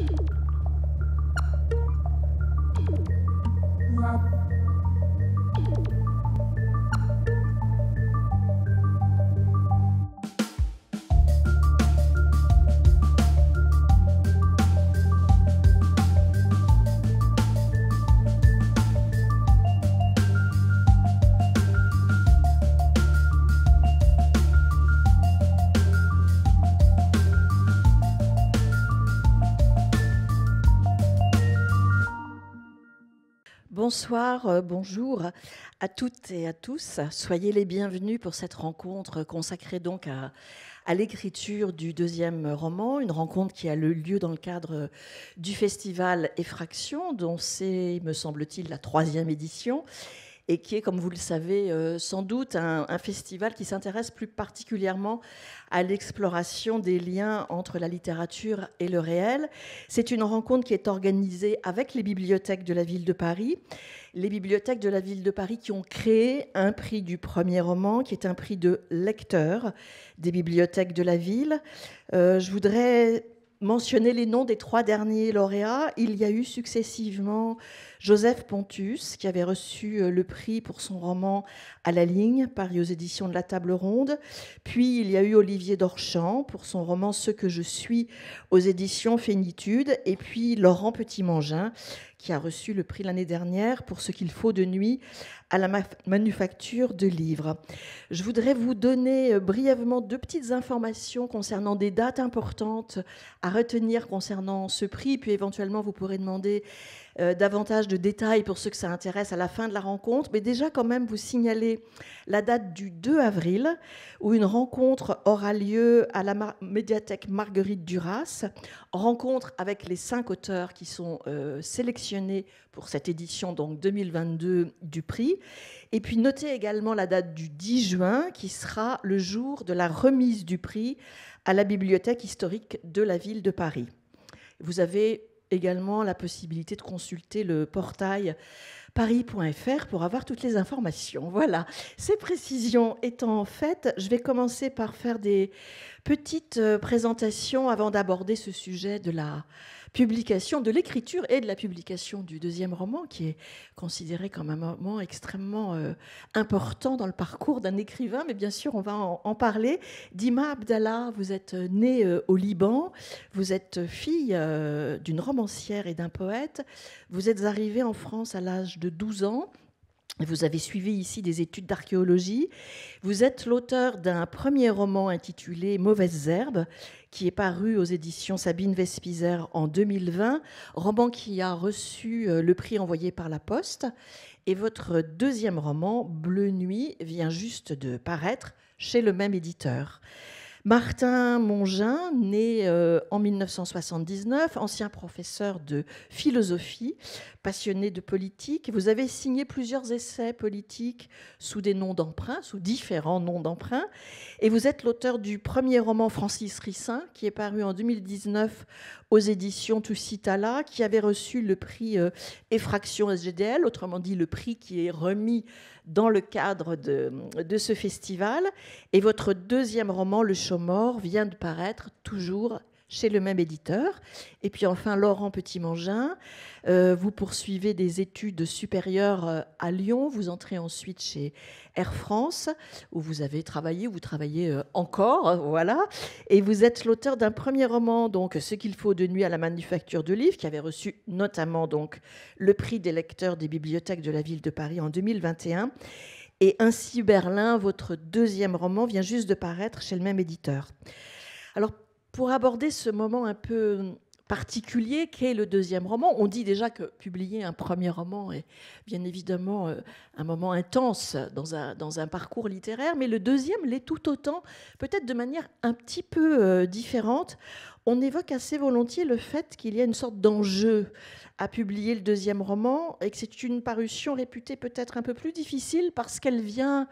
you Bonsoir, euh, bonjour à toutes et à tous. Soyez les bienvenus pour cette rencontre consacrée donc à, à l'écriture du deuxième roman, une rencontre qui a lieu dans le cadre du festival Effraction, dont c'est, me semble-t-il, la troisième édition et qui est, comme vous le savez euh, sans doute, un, festival qui s'intéresse plus particulièrement à l'exploration des liens entre la littérature et le réel. C'est une rencontre qui est organisée avec les bibliothèques de la ville de Paris, les bibliothèques de la ville de Paris qui ont créé un prix du premier roman, qui est un prix de lecteur des bibliothèques de la ville. Euh, je voudrais mentionner les noms des trois derniers lauréats, il y a eu successivement Joseph Pontus, qui avait reçu euh, le prix pour son roman À la ligne, paru aux éditions de la Table Ronde. Puis il y a eu Olivier Dorchamp pour son roman Ce que je suis aux éditions Fénitude. Et puis Laurent Petit-Mangin, qui a reçu le prix l'année dernière pour Ce qu'il faut de nuit à la manufacture de livres. Je voudrais vous donner euh, brièvement deux petites informations concernant des dates importantes à retenir concernant ce prix, puis éventuellement vous pourrez demander euh, davantage de détails pour ceux que ça intéresse à la fin de la rencontre, mais déjà quand même vous signaler la date du 2 avril où une rencontre aura lieu à la médiathèque Marguerite Duras, rencontre avec les cinq auteurs qui sont euh, sélectionnés pour cette édition donc 2022 du prix. Et puis notez également la date du 10 juin qui sera le jour de la remise du prix à la bibliothèque historique de la ville de Paris. Vous avez également la possibilité de consulter le portail paris.fr pour avoir toutes les informations. Voilà, ces précisions étant faites, je vais commencer par faire des petites euh, présentations avant d'aborder ce sujet de la publication, de l'écriture et de la publication du deuxième roman, qui est considéré comme un moment extrêmement euh, important dans le parcours d'un écrivain, mais bien sûr, on va en, parler. Dima Abdallah, vous êtes euh, née euh, au Liban, vous êtes fille d'une romancière et d'un poète, vous êtes arrivée en France à l'âge de 12 ans, vous avez suivi ici des études d'archéologie. Vous êtes l'auteur d'un premier roman intitulé Mauvaises herbes, qui est paru aux éditions Sabine Vespizer en 2020, roman qui a reçu euh, le prix envoyé par la Poste. Et votre deuxième roman, Bleu Nuit, vient juste de paraître chez le même éditeur. Martin Mongin, né euh, en 1979, ancien professeur de philosophie, passionné de politique, vous avez signé plusieurs essais politiques sous des noms d'emprunt, sous différents noms d'emprunt, et vous êtes l'auteur du premier roman Francis Rissin, qui est paru en 2019 aux éditions Tussitala, qui avait reçu le prix euh, Effraction SGDL, autrement dit le prix qui est remis dans le cadre de, ce festival. Et votre deuxième roman, Le Chaud vient de paraître toujours chez le même éditeur. Et puis enfin, Laurent Petit-Mangin, euh, vous poursuivez des études supérieures euh, à Lyon, vous entrez ensuite chez Air France, où vous avez travaillé, vous travaillez euh, encore, voilà, et vous êtes l'auteur d'un premier roman, donc Ce qu'il faut de nuit à la manufacture de livres, qui avait reçu notamment donc le prix des lecteurs des bibliothèques de la ville de Paris en 2021. Et Ainsi Berlin, votre deuxième roman, vient juste de paraître chez le même éditeur. Alors pour aborder ce moment un peu particulier qu'est le deuxième roman. On dit déjà que publier un premier roman est bien évidemment euh, un moment intense dans un, dans un parcours littéraire, mais le deuxième l'est tout autant, peut-être de manière un petit peu euh, différente. On évoque assez volontiers le fait qu'il y a une sorte d'enjeu à publier le deuxième roman et que c'est une parution réputée peut-être un peu plus difficile parce qu'elle vient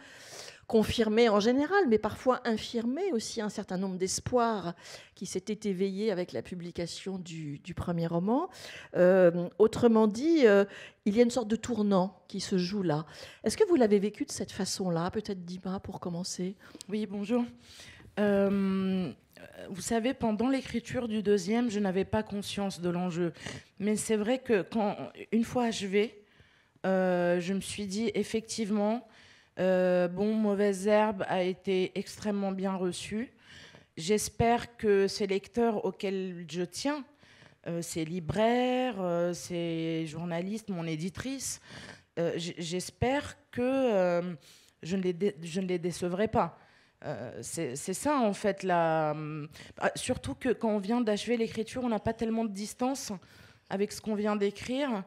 confirmé en général, mais parfois infirmé aussi un certain nombre d'espoirs qui s'étaient éveillés avec la publication du, premier roman. Euh, autrement dit, euh, il y a une sorte de tournant qui se joue là. Est-ce que vous l'avez vécu de cette façon-là Peut-être Dima pour commencer. Oui, bonjour. Euh, vous savez, pendant l'écriture du deuxième, je n'avais pas conscience de l'enjeu. Mais c'est vrai que quand, une fois achevé, je me suis dit, effectivement, euh, bon, Mauvaise Herbe a été extrêmement bien reçue. J'espère que ces lecteurs auxquels je tiens, euh, ces libraires, euh, ces journalistes, mon éditrice, j'espère que je ne les, je ne les décevrai pas. c'est ça en fait ah, surtout que quand on vient d'achever l'écriture on n'a pas tellement de distance avec ce qu'on vient d'écrire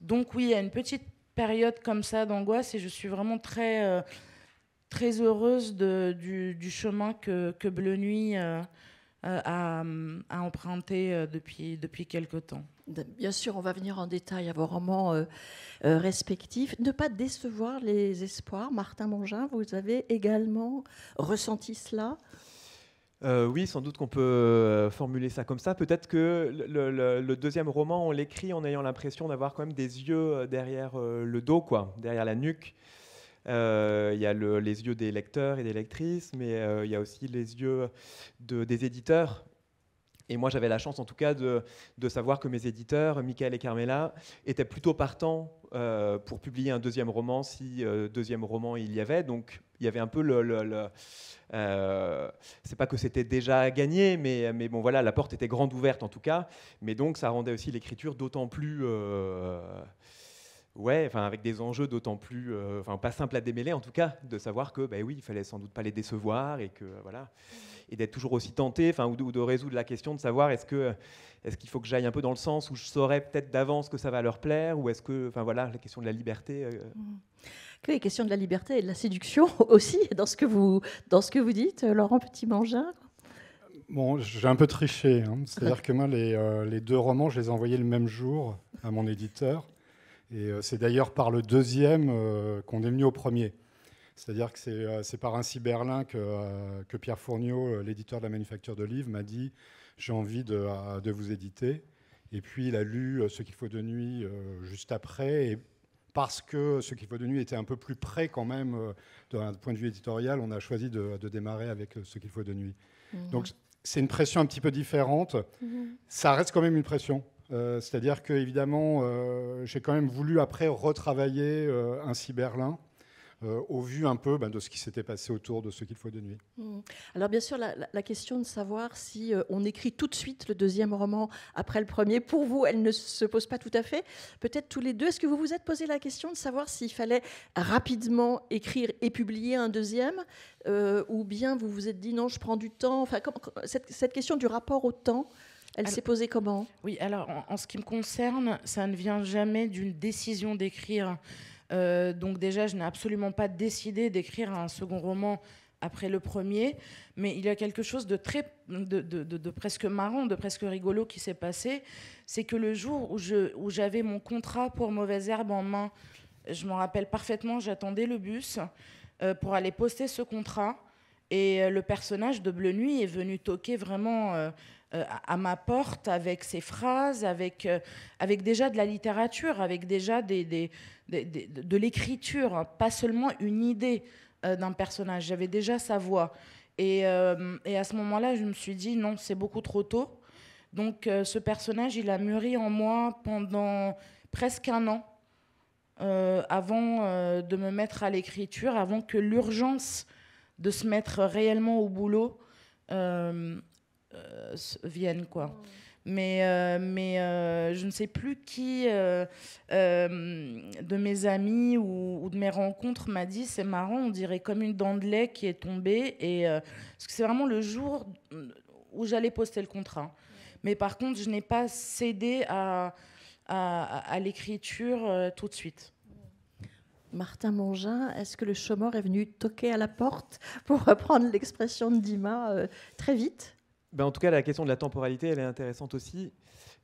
donc oui il y a une petite période comme ça d'angoisse et je suis vraiment très, euh, très heureuse de, du, chemin que, que Bleu Nuit euh, euh, a, emprunté depuis, depuis quelque temps. Bien sûr, on va venir en détail à vos romans respectifs. Ne pas décevoir les espoirs. Martin Mangin, vous avez également ressenti cela euh, oui, sans doute qu'on peut euh, formuler ça comme ça. Peut-être que le, deuxième roman, on l'écrit en ayant l'impression d'avoir quand même des yeux euh, derrière le dos, quoi, derrière la nuque. Il y a les yeux des lecteurs et des lectrices, mais il y a aussi les yeux des éditeurs. Et moi, j'avais la chance, en tout cas, de, savoir que mes éditeurs, Michael et Carmela, étaient plutôt partants pour publier un deuxième roman, si deuxième roman il y avait. Donc, il y avait un peu le. Euh, c'est pas que c'était déjà gagné, mais, mais bon, voilà, la porte était grande ouverte en tout cas. Mais donc, ça rendait aussi l'écriture d'autant plus. Euh, ouais, enfin, avec des enjeux d'autant plus. Euh, enfin, pas simple à démêler en tout cas, de savoir que, ben oui, il fallait sans doute pas les décevoir et que, voilà. Et d'être toujours aussi tenté, enfin, ou, de résoudre la question de savoir est-ce que. Est-ce qu'il faut que j'aille un peu dans le sens où je saurais peut-être d'avance que ça va leur plaire Ou est-ce que, enfin voilà, la question de la liberté. Mmh les questions de la liberté et de la séduction aussi dans ce que vous, dans ce que vous dites, Laurent Petit-Mangin Bon, j'ai un peu triché. Hein. C'est-à-dire que moi, les, euh, les, deux romans, je les ai envoyés le même jour à mon éditeur. Et euh, c'est d'ailleurs par le deuxième euh, qu'on est venu au premier. C'est-à-dire que c'est par un cyberlin que, que Pierre Fourniaud, l'éditeur de la Manufacture de Livres, m'a dit J'ai envie de, de, vous éditer. Et puis il a lu Ce qu'il faut de nuit juste après. Et parce que ce qu'il faut de nuit était un peu plus près quand même euh, d'un point de vue éditorial. On a choisi de, démarrer avec euh, ce qu'il faut de nuit. Mhm. Donc c'est une pression un petit peu différente. Mhm. Ça reste quand même une pression. Euh, c'est-à-dire que j'ai quand même voulu après retravailler un Cyberlin. Euh, au vu un peu ben, de ce qui s'était passé autour de ce qu'il faut de nuit. Mmh. Alors bien sûr, la, question de savoir si euh, on écrit tout de suite le deuxième roman après le premier, pour vous, elle ne se pose pas tout à fait. Peut-être tous les deux, est-ce que vous vous êtes posé la question de savoir s'il fallait rapidement écrire et publier un deuxième, euh, ou bien vous vous êtes dit non, je prends du temps. Enfin, cette, question du rapport au temps. Elle s'est posée comment Oui, alors en, ce qui me concerne, ça ne vient jamais d'une décision d'écrire. Euh, donc déjà, je n'ai absolument pas décidé d'écrire un second roman après le premier, mais il y a quelque chose de très, de, presque marrant, de presque rigolo qui s'est passé, c'est que le jour où je, où j'avais mon contrat pour mauvaise herbe en main, je m'en rappelle parfaitement, j'attendais le bus euh, pour aller poster ce contrat. Et euh, le personnage de Bleu Nuit est venu toquer vraiment euh, à ma porte avec ses phrases, avec, euh, avec déjà de la littérature, avec déjà des, des, des, de l'écriture, hein, pas seulement une idée euh, d'un personnage. J'avais déjà sa voix. Et, et à ce moment-là, je me suis dit, non, c'est beaucoup trop tôt. Donc ce personnage, il a mûri en moi pendant presque un an. avant de me mettre à l'écriture, avant que l'urgence de se mettre réellement au boulot euh, viennent quoi. Oh. Mais, euh, euh, je ne sais plus qui de mes amis ou, de mes rencontres m'a dit c'est marrant, on dirait comme une dent de lait qui est tombée. Et, parce que c'est vraiment le jour où j'allais poster le contrat. Mais par contre, je n'ai pas cédé à, à, à l'écriture tout de suite. Martin Mongin, est-ce que le chômeur est venu toquer à la porte, pour reprendre l'expression de Dima, très vite ben, en tout cas, la question de la temporalité, elle est intéressante aussi,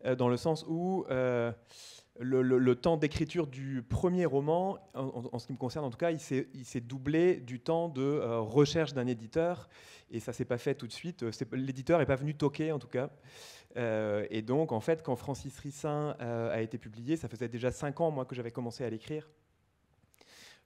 euh, dans le sens où euh, le, temps d'écriture du premier roman, en, ce qui me concerne en tout cas, il s'est doublé du temps de euh, recherche d'un éditeur, et ça s'est pas fait tout de suite. L'éditeur n'est pas venu toquer en tout cas. et donc, en fait, quand Francis Rissin a été publié, ça faisait déjà cinq ans, moi, que j'avais commencé à l'écrire.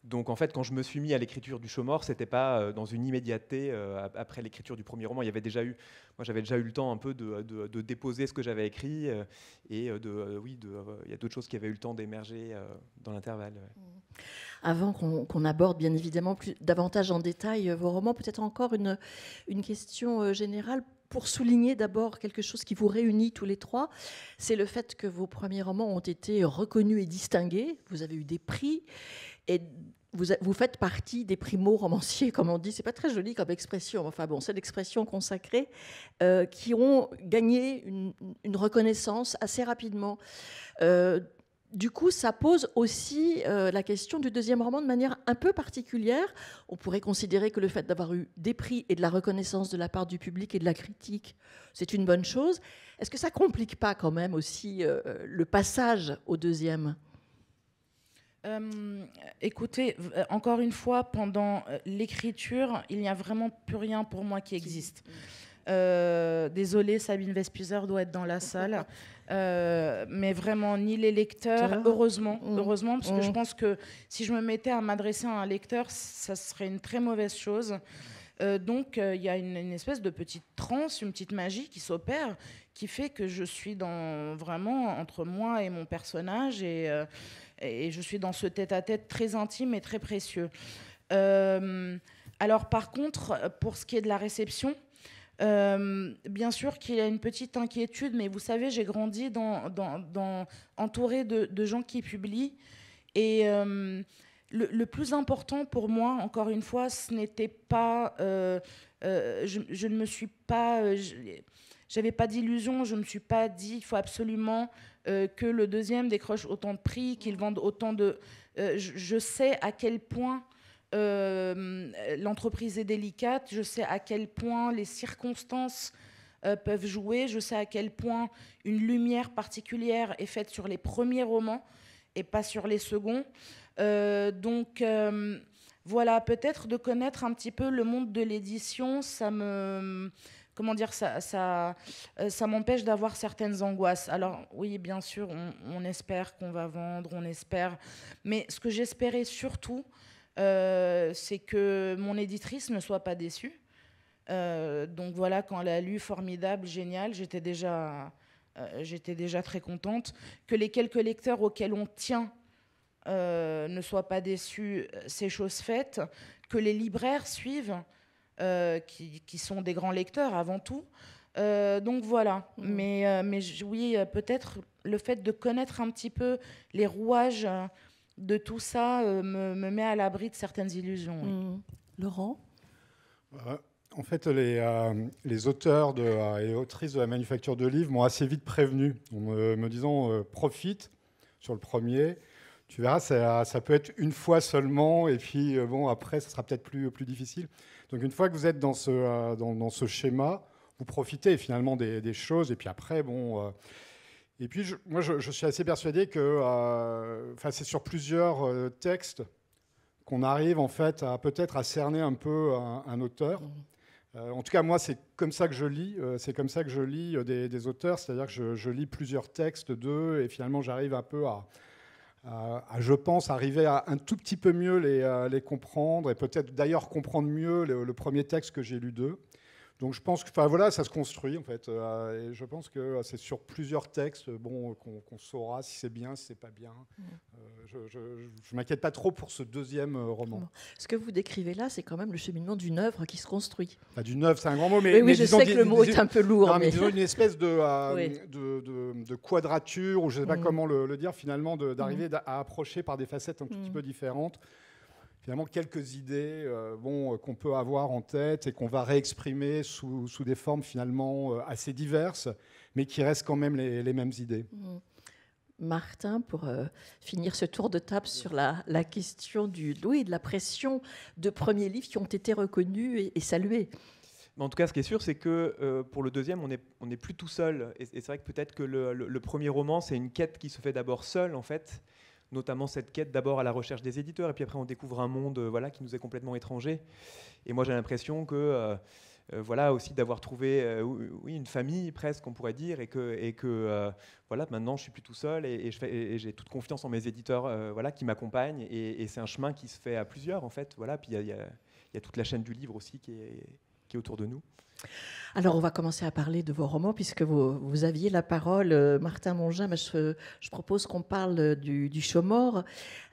Donc en fait, quand je me suis mis à l'écriture du Chaud c'était pas euh, dans une immédiateté euh, après l'écriture du premier roman. Il y avait déjà eu, moi j'avais déjà eu le temps un peu de, de, déposer ce que j'avais écrit euh, et de, oui, il y a d'autres choses qui avaient eu le temps d'émerger dans l'intervalle. Mmh. Avant qu'on aborde bien évidemment plus, davantage en détail vos romans, peut-être encore une, une question générale pour souligner d'abord quelque chose qui vous réunit tous les trois, c'est le fait que vos premiers romans ont été reconnus et distingués. Vous avez eu des prix et vous, vous faites partie des primo-romanciers, comme on dit. C'est pas très joli comme expression, enfin bon, c'est l'expression consacrée, euh, qui ont gagné une, reconnaissance assez rapidement. Euh, du coup, ça pose aussi euh, la question du deuxième roman de manière un peu particulière. On pourrait considérer que le fait d'avoir eu des prix et de la reconnaissance de la part du public et de la critique, c'est une bonne chose. Est-ce que ça complique pas quand même aussi euh, le passage au deuxième euh, écoutez, encore une fois, pendant l'écriture, il n'y a vraiment plus rien pour moi qui existe. Euh, désolé désolée, Sabine Vespizer doit être dans la salle. Euh, mais vraiment, ni les lecteurs, heureusement, mm. heureusement, parce que je mm. pense que si je me mettais à m'adresser à un lecteur, ça serait une très mauvaise chose. Euh, donc, il y a une, espèce de petite transe, une petite magie qui s'opère, qui fait que je suis dans, vraiment entre moi et mon personnage, et, je suis dans ce tête à -tête très intime et très précieux. alors, par contre, pour ce qui est de la réception, euh, bien sûr qu'il y a une petite inquiétude, mais vous savez, j'ai grandi dans, dans, entouré de, gens qui publient. Et euh, le, plus important pour moi, encore une fois, ce n'était pas. Euh, je, ne me suis pas. j'avais pas d'illusion, je ne me suis pas dit il faut absolument que le deuxième décroche autant de prix, qu'il vende autant de. je, sais à quel point euh, l'entreprise est délicate, je sais à quel point les circonstances euh, peuvent jouer, je sais à quel point une lumière particulière est faite sur les premiers romans et pas sur les seconds. Euh, donc voilà, peut-être de connaître un petit peu le monde de l'édition, ça me comment dire, ça, ça, m'empêche d'avoir certaines angoisses. Alors oui, bien sûr, on espère qu'on va vendre, on espère, mais ce que j'espérais surtout, euh, c'est que mon éditrice ne soit pas déçue. Euh, donc voilà, quand elle a lu Formidable, Génial, j'étais déjà, euh, déjà très contente. Que les quelques lecteurs auxquels on tient ne soient pas déçus, c'est chose faite. Que les libraires suivent, qui, sont des grands lecteurs avant tout. donc voilà, mmh. mais, mais oui, peut-être le fait de connaître un petit peu les rouages de tout ça euh, me, met à l'abri de certaines illusions. Mm. Laurent bah, En fait, les, euh, auteurs euh, et autrices de la manufacture de livres m'ont assez vite prévenu en me, disant profite sur le premier. Tu verras, ça, peut être une fois seulement, et puis bon, après, ça sera peut-être plus, difficile. Donc, une fois que vous êtes dans ce, dans, ce schéma, vous profitez finalement des choses, et puis après, bon, et puis, moi, je, suis assez persuadé que euh, c'est sur plusieurs euh, textes qu'on arrive en fait à peut-être à cerner un peu un, auteur. Mmh. Euh, en tout cas, moi, c'est comme ça que je lis. Euh, c'est comme ça que je lis des, auteurs, c'est-à-dire que je, lis plusieurs textes d'eux et finalement, j'arrive un peu à, je pense, arriver à un tout petit peu mieux les, les comprendre et peut-être d'ailleurs comprendre mieux le premier texte que j'ai lu d'eux. Donc je pense que, enfin voilà, ça se construit en fait. Euh, et je pense que euh, c'est sur plusieurs textes, euh, bon, qu'on saura si c'est bien, si c'est pas bien. Mm. je, je, m'inquiète pas trop pour ce deuxième roman. Ce que vous décrivez là, c'est quand même le cheminement d'une œuvre qui se construit. Bah, d'une œuvre, c'est un grand mot, mais, je sais que le mot est un peu lourd. une espèce de, de, quadrature, ou je ne sais pas mm. comment le, dire finalement, d'arriver mm. à approcher par des facettes un tout petit peu différentes finalement quelques idées euh, bon, euh, qu'on peut avoir en tête et qu'on va réexprimer sous, des formes finalement euh, assez diverses, mais qui restent quand même les, mêmes idées. Mmh. Martin, pour finir ce tour de table sur la, question du et de la pression de premiers livres qui ont été reconnus et, salués. en tout cas, ce qui est sûr, c'est que pour le deuxième, on n'est on plus tout seul. Et, c'est vrai que peut-être que le, le premier roman, c'est une quête qui se fait d'abord seule, en fait, notamment cette quête d'abord à la recherche des éditeurs, et puis après on découvre un monde euh, voilà, qui nous est complètement étranger. Et moi j'ai l'impression que... Euh, euh, voilà aussi d'avoir trouvé oui, une famille presque on pourrait dire et que, et que voilà maintenant je suis plus tout seul et, j'ai toute confiance en mes éditeurs voilà qui m'accompagnent et, c'est un chemin qui se fait à plusieurs en fait voilà puis il y, y a, toute la chaîne du livre aussi qui est, qui est autour de nous. Alors, on va commencer à parler de vos romans, puisque vous, aviez la parole, euh, Martin Mongin. Mais je, propose qu'on parle euh, du, du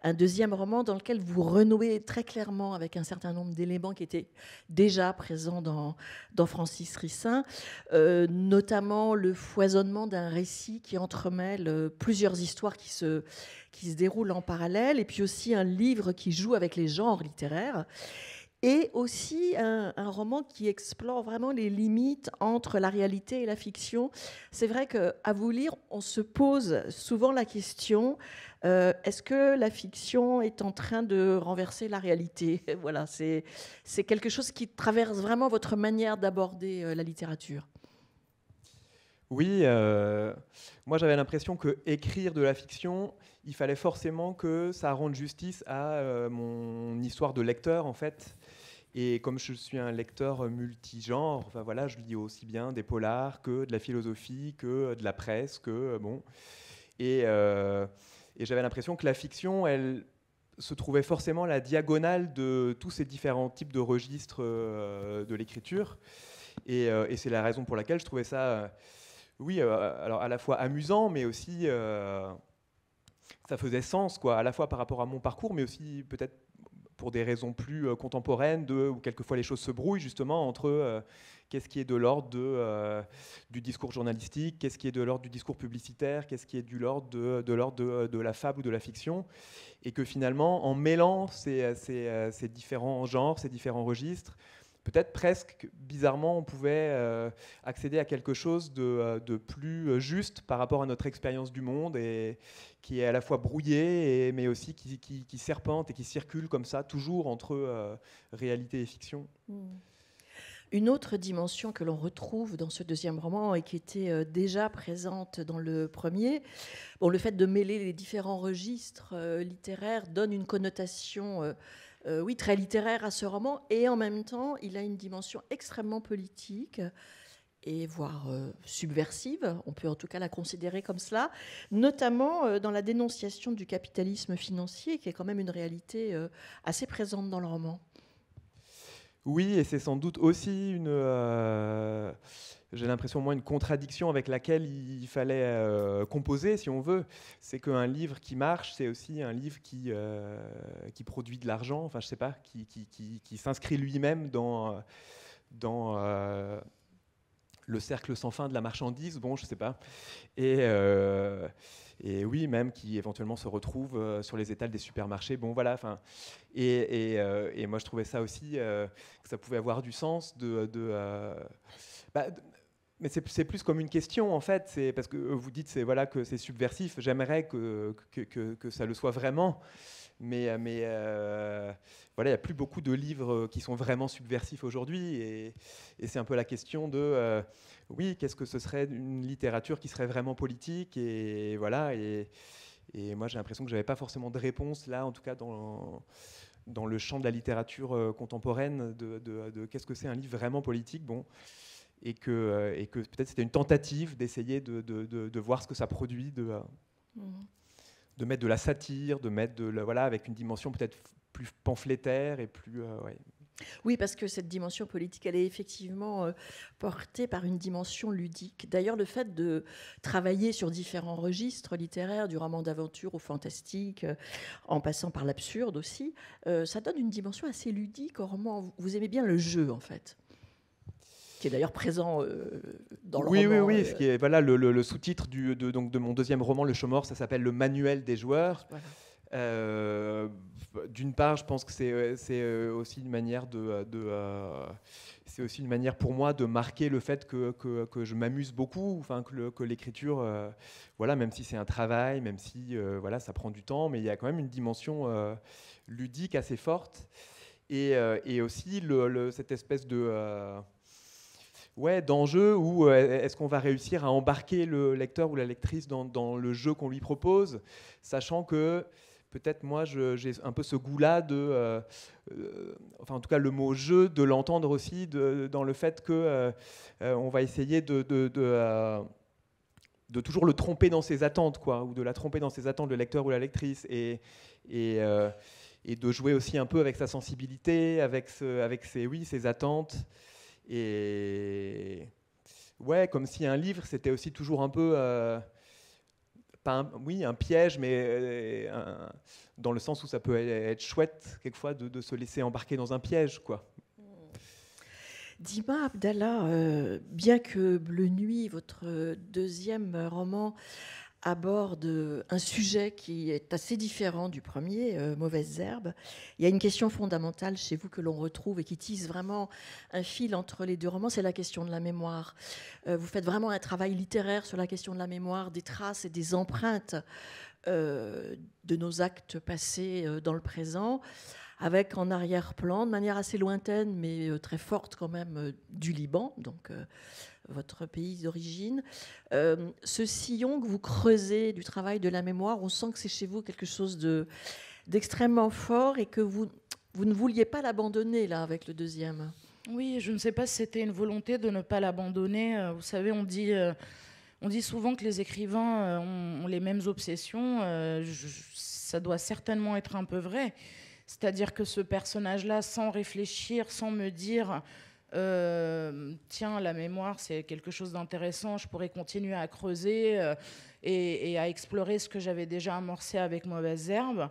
un deuxième roman dans lequel vous renouez très clairement avec un certain nombre d'éléments qui étaient déjà présents dans, Francis Rissin, euh, notamment le foisonnement d'un récit qui entremêle plusieurs histoires qui se, qui se déroulent en parallèle, et puis aussi un livre qui joue avec les genres littéraires et aussi un, roman qui explore vraiment les limites entre la réalité et la fiction. C'est vrai qu'à vous lire, on se pose souvent la question euh, est-ce que la fiction est en train de renverser la réalité Voilà, c'est quelque chose qui traverse vraiment votre manière d'aborder euh, la littérature. Oui, euh, moi j'avais l'impression que écrire de la fiction, il fallait forcément que ça rende justice à mon histoire de lecteur en fait. Et comme je suis un lecteur multigenre, enfin voilà, je lis aussi bien des polars que de la philosophie, que de la presse, que euh, bon. Euh, et, j'avais l'impression que la fiction, elle se trouvait forcément la diagonale de tous ces différents types de registres euh, de l'écriture. Et, et c'est la raison pour laquelle je trouvais ça, oui, alors à la fois amusant, mais aussi ça faisait sens, quoi, à la fois par rapport à mon parcours, mais aussi peut-être pour des raisons plus euh, contemporaines, de, où quelquefois les choses se brouillent justement entre euh, qu'est-ce qui est de l'ordre de, euh, du discours journalistique, qu'est-ce qui est de l'ordre du discours publicitaire, qu'est-ce qui est de l'ordre de, de, l'ordre de, la fable ou de la fiction, et que finalement, en mêlant ces, ces, ces différents genres, ces différents registres, peut-être presque bizarrement, on pouvait euh, accéder à quelque chose de, euh, plus euh, juste par rapport à notre expérience du monde et qui est à la fois brouillée, et, mais aussi qui, serpente et qui circule comme ça, toujours entre réalité et fiction. Hmm. Une autre dimension que l'on retrouve dans ce deuxième roman et qui était déjà présente dans le premier, bon, le fait de mêler les différents registres littéraires donne une connotation euh, oui, très littéraire à ce roman, et en même temps, il a une dimension extrêmement politique et voire euh, subversive, on peut en tout cas la considérer comme cela, notamment euh, dans la dénonciation du capitalisme financier, qui est quand même une réalité assez présente dans le roman. Oui, et c'est sans doute aussi une j'ai l'impression, moi, une contradiction avec laquelle il fallait euh, composer, si on veut. C'est qu'un livre qui marche, c'est aussi un livre qui, euh, qui produit de l'argent, enfin, je sais pas, qui, qui, qui, s'inscrit lui-même dans, dans euh, le cercle sans fin de la marchandise, bon, je sais pas. Et, et oui, même qui éventuellement se retrouve sur les étals des supermarchés, bon, voilà, enfin. Et, et, et, moi, je trouvais ça aussi, que ça pouvait avoir du sens de. de bah, mais c'est plus comme une question en fait, c'est parce que euh, vous dites c'est voilà que c'est subversif. J'aimerais que que, que, ça le soit vraiment, mais euh, mais euh, voilà, il n'y a plus beaucoup de livres qui sont vraiment subversifs aujourd'hui, et, c'est un peu la question de oui, qu'est-ce que ce serait une littérature qui serait vraiment politique et voilà et, et moi j'ai l'impression que j'avais pas forcément de réponse là, en tout cas dans dans le champ de la littérature contemporaine de, de qu'est-ce que c'est un livre vraiment politique. Bon. Euh, et que, peut-être c'était une tentative d'essayer de, voir ce que ça produit, euh, mhm. de, mettre de la satire, de mettre voilà, avec une dimension peut-être plus pamphlétaire et plus... Euh, oui, parce que cette dimension politique, elle est effectivement portée par une dimension ludique. D'ailleurs, le fait de travailler sur différents registres littéraires, du roman d'aventure au fantastique, en passant par l'absurde aussi, ça donne une dimension assez ludique au roman. Vous aimez bien le jeu, en fait qui est d'ailleurs présent euh, dans le oui, roman. Oui, oui, euh, oui. Ce qui est voilà le, sous-titre du de, donc de mon deuxième roman, Le Chômeur, ça s'appelle Le Manuel des joueurs. Euh, d'une part, je pense que c'est aussi une manière de, de c'est aussi une manière pour moi de marquer le fait que, que, que je m'amuse beaucoup, enfin que l'écriture, voilà, même si c'est un travail, même si voilà, ça prend du temps, mais il y a quand même une dimension ludique assez forte et, et aussi le, cette espèce de ouais, d'enjeu ou euh, est-ce qu'on va réussir à embarquer le lecteur ou la lectrice dans, le jeu qu'on lui propose, sachant que peut-être moi j'ai un peu ce goût-là de, euh, euh, enfin en tout cas le mot jeu, de l'entendre aussi dans le fait que on va essayer de, de, toujours le tromper dans ses attentes, ou de la tromper dans ses attentes, le lecteur ou la lectrice, et, de jouer aussi un peu avec sa sensibilité, avec, avec ses, oui, ses attentes. Et ouais, comme si un livre, c'était aussi toujours un peu... Euh, pas un, oui, un piège, mais euh, dans le sens où ça peut être chouette, quelquefois, de, se laisser embarquer dans un piège, quoi. Hmm. Dima Abdallah, euh, bien que Bleu Nuit, votre deuxième roman, aborde un sujet qui est assez différent du premier, Mauvaise euh, Mauvaises herbes. Il y a une question fondamentale chez vous que l'on retrouve et qui tisse vraiment un fil entre les deux romans, c'est la question de la mémoire. Euh, vous faites vraiment un travail littéraire sur la question de la mémoire, des traces et des empreintes euh, de nos actes passés dans le présent avec en arrière-plan, de manière assez lointaine, mais très forte quand même, du Liban, donc votre pays d'origine. Euh, ce sillon que vous creusez du travail de la mémoire, on sent que c'est chez vous quelque chose d'extrêmement fort et que vous, vous ne vouliez pas l'abandonner là avec le deuxième. Oui, je ne sais pas si c'était une volonté de ne pas l'abandonner. Euh, vous savez, on dit... Euh, on dit souvent que les écrivains ont, les mêmes obsessions. ça doit certainement être un peu vrai. C'est-à-dire que ce personnage-là, sans réfléchir, sans me dire euh, tiens, la mémoire, c'est quelque chose d'intéressant, je pourrais continuer à creuser euh, et, à explorer ce que j'avais déjà amorcé avec Mauvaise Herbe.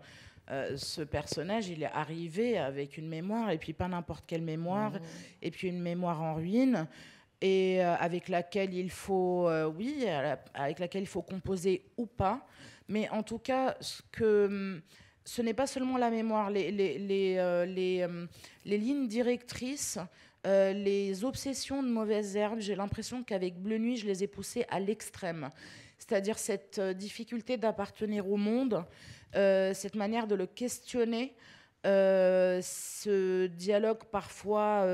Euh, ce personnage, il est arrivé avec une mémoire, et puis pas n'importe quelle mémoire, mmh. et puis une mémoire en ruine, et avec laquelle il faut, oui, avec laquelle il faut composer ou pas. Mais en tout cas, ce que ce n'est pas seulement la mémoire. Les, les, les lignes directrices euh, les obsessions de mauvaises herbes, j'ai l'impression qu'avec Bleu Nuit, je les ai poussées à l'extrême. C'est-à-dire cette euh, difficulté d'appartenir au monde, euh, cette manière de le questionner, ce dialogue parfois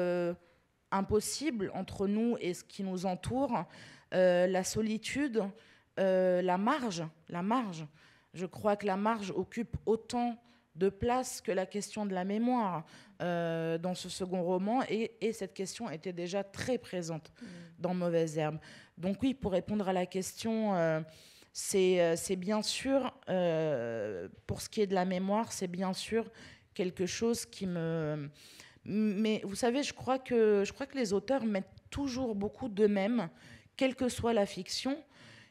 impossible entre nous et ce qui nous entoure, la solitude, la marge, la marge. Je crois que la marge occupe autant de place que la question de la mémoire euh, dans ce second roman, et, cette question était déjà très présente mm. dans Mauvaise Herbe. Donc oui, pour répondre à la question, euh, euh, c'est bien sûr, pour ce qui est de la mémoire, c'est bien sûr quelque chose qui me... Mais vous savez, je crois que, je crois que les auteurs mettent toujours beaucoup d'eux-mêmes, quelle que soit la fiction.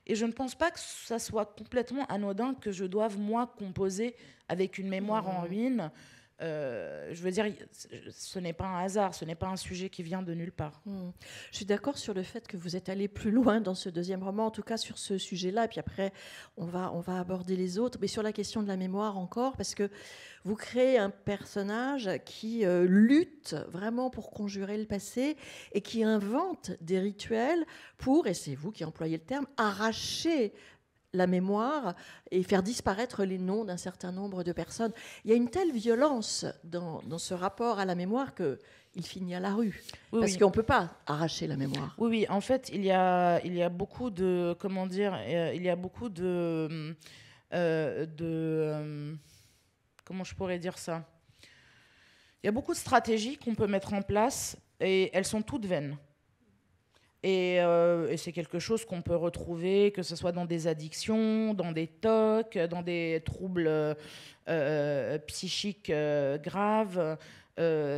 Et je ne pense pas que ça soit complètement anodin que je doive, moi, composer avec une mémoire en mmh. ruine euh, je veux dire, ce n'est pas un hasard, ce n'est pas un sujet qui vient de nulle part. Hmm. Je suis d'accord sur le fait que vous êtes allé plus loin dans ce deuxième roman, en tout cas sur ce sujet-là, et puis après, on va, on va aborder les autres, mais sur la question de la mémoire encore, parce que vous créez un personnage qui euh, lutte vraiment pour conjurer le passé et qui invente des rituels pour, et c'est vous qui employez le terme, arracher la mémoire et faire disparaître les noms d'un certain nombre de personnes. Il y a une telle violence dans, ce rapport à la mémoire que il finit à la rue. parce qu'on ne peut pas arracher la mémoire. Oui, oui, en fait, il y a, il y a beaucoup de... Comment dire euh, Il y a beaucoup de... Euh, de euh, comment je pourrais dire ça Il y a beaucoup de stratégies qu'on peut mettre en place et elles sont toutes vaines. Euh, et, c'est quelque chose qu'on peut retrouver, que ce soit dans des addictions, dans des tocs, dans des troubles euh, euh, psychiques graves,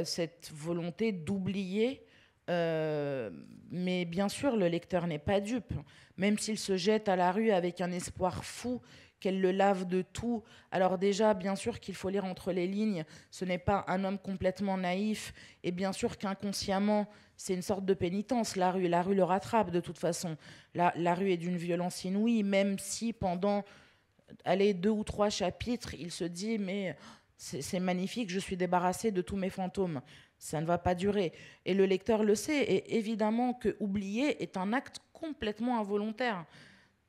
cette volonté d'oublier. mais bien sûr, le lecteur n'est pas dupe. Même s'il se jette à la rue avec un espoir fou qu'elle le lave de tout. Alors déjà, bien sûr qu'il faut lire entre les lignes, ce n'est pas un homme complètement naïf, et bien sûr qu'inconsciemment, c'est une sorte de pénitence, la rue, la rue le rattrape de toute façon. La, rue est d'une violence inouïe, même si pendant allez, deux ou trois chapitres, il se dit, mais c'est magnifique, je suis débarrassé de tous mes fantômes. Ça ne va pas durer. Et le lecteur le sait, et évidemment que oublier est un acte complètement involontaire.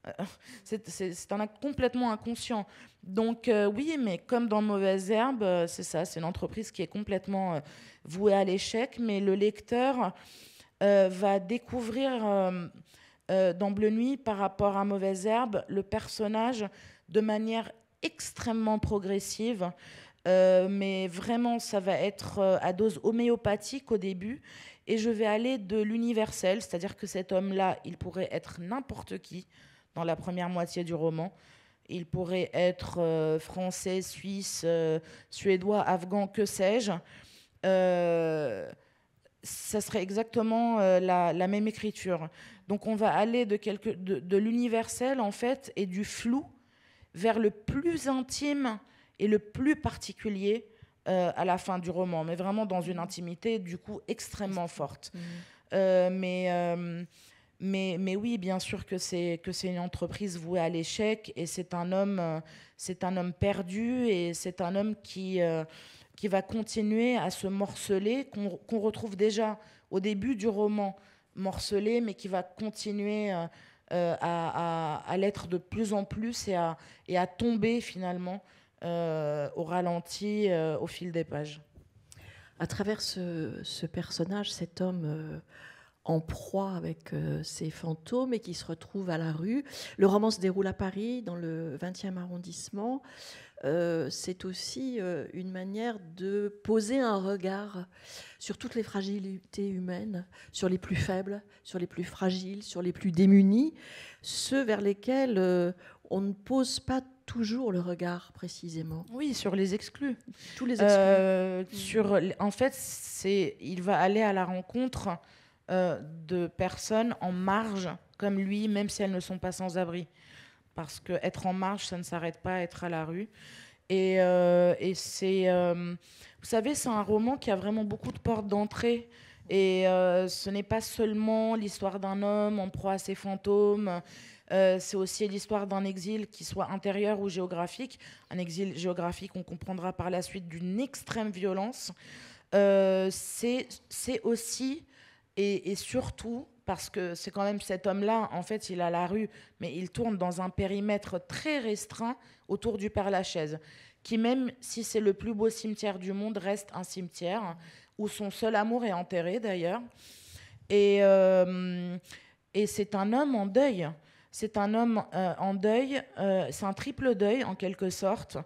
Euh, c'est un acte complètement inconscient. Donc euh, oui, mais comme dans Mauvaise Herbe, euh, c'est ça, c'est une entreprise qui est complètement vouée à l'échec, mais le lecteur va découvrir dans Bleu Nuit par rapport à Mauvaise Herbe le personnage de manière extrêmement progressive. mais vraiment, ça va être à dose homéopathique au début et je vais aller de l'universel, c'est-à-dire que cet homme-là, il pourrait être n'importe qui, dans la première moitié du roman. Il pourrait être euh, français, suisse, euh, suédois, afghan, que sais-je. Euh, ça serait exactement euh, la, même écriture. Donc on va aller de, de, l'universel, en fait, et du flou vers le plus intime et le plus particulier à la fin du roman, mais vraiment dans une intimité, du coup, extrêmement forte. mais mais, mais oui, bien sûr que c'est que c'est une entreprise vouée à l'échec et c'est un homme euh, c'est un homme perdu et c'est un homme qui euh, qui va continuer à se morceler qu'on retrouve déjà au début du roman morcelé, mais qui va continuer euh, à, à, à l'être de plus en plus et à, et à tomber finalement au ralenti au fil des pages. À travers ce, ce personnage, cet homme en proie avec euh, ces fantômes et qui se retrouvent à la rue. Le roman se déroule à Paris, dans le 20e arrondissement. Euh, c'est aussi euh, une manière de poser un regard sur toutes les fragilités humaines, sur les plus faibles, sur les plus fragiles, sur les plus démunis, ceux vers lesquels on ne pose pas toujours le regard précisément. Oui, sur les exclus. Tous les exclus. sur, en fait, c'est, il va aller à la rencontre euh, de personnes en marge comme lui, même si elles ne sont pas sans abri. Parce que être en marge, ça ne s'arrête pas à être à la rue. Et, euh, et c'est, euh, vous savez, c'est un roman qui a vraiment beaucoup de portes d'entrée. Et ce n'est pas seulement l'histoire d'un homme en proie à ses fantômes. c'est aussi l'histoire d'un exil qui soit intérieur ou géographique. Un exil géographique, on comprendra par la suite, d'une extrême violence. Euh, c'est aussi et, surtout, parce que c'est quand même cet homme-là, en fait, il a la rue, mais il tourne dans un périmètre très restreint autour du Père-Lachaise, qui même si c'est le plus beau cimetière du monde, reste un cimetière, où son seul amour est enterré d'ailleurs. Et, euh, c'est un homme en deuil. C'est un homme euh, en deuil, euh, c'est un triple deuil en quelque sorte.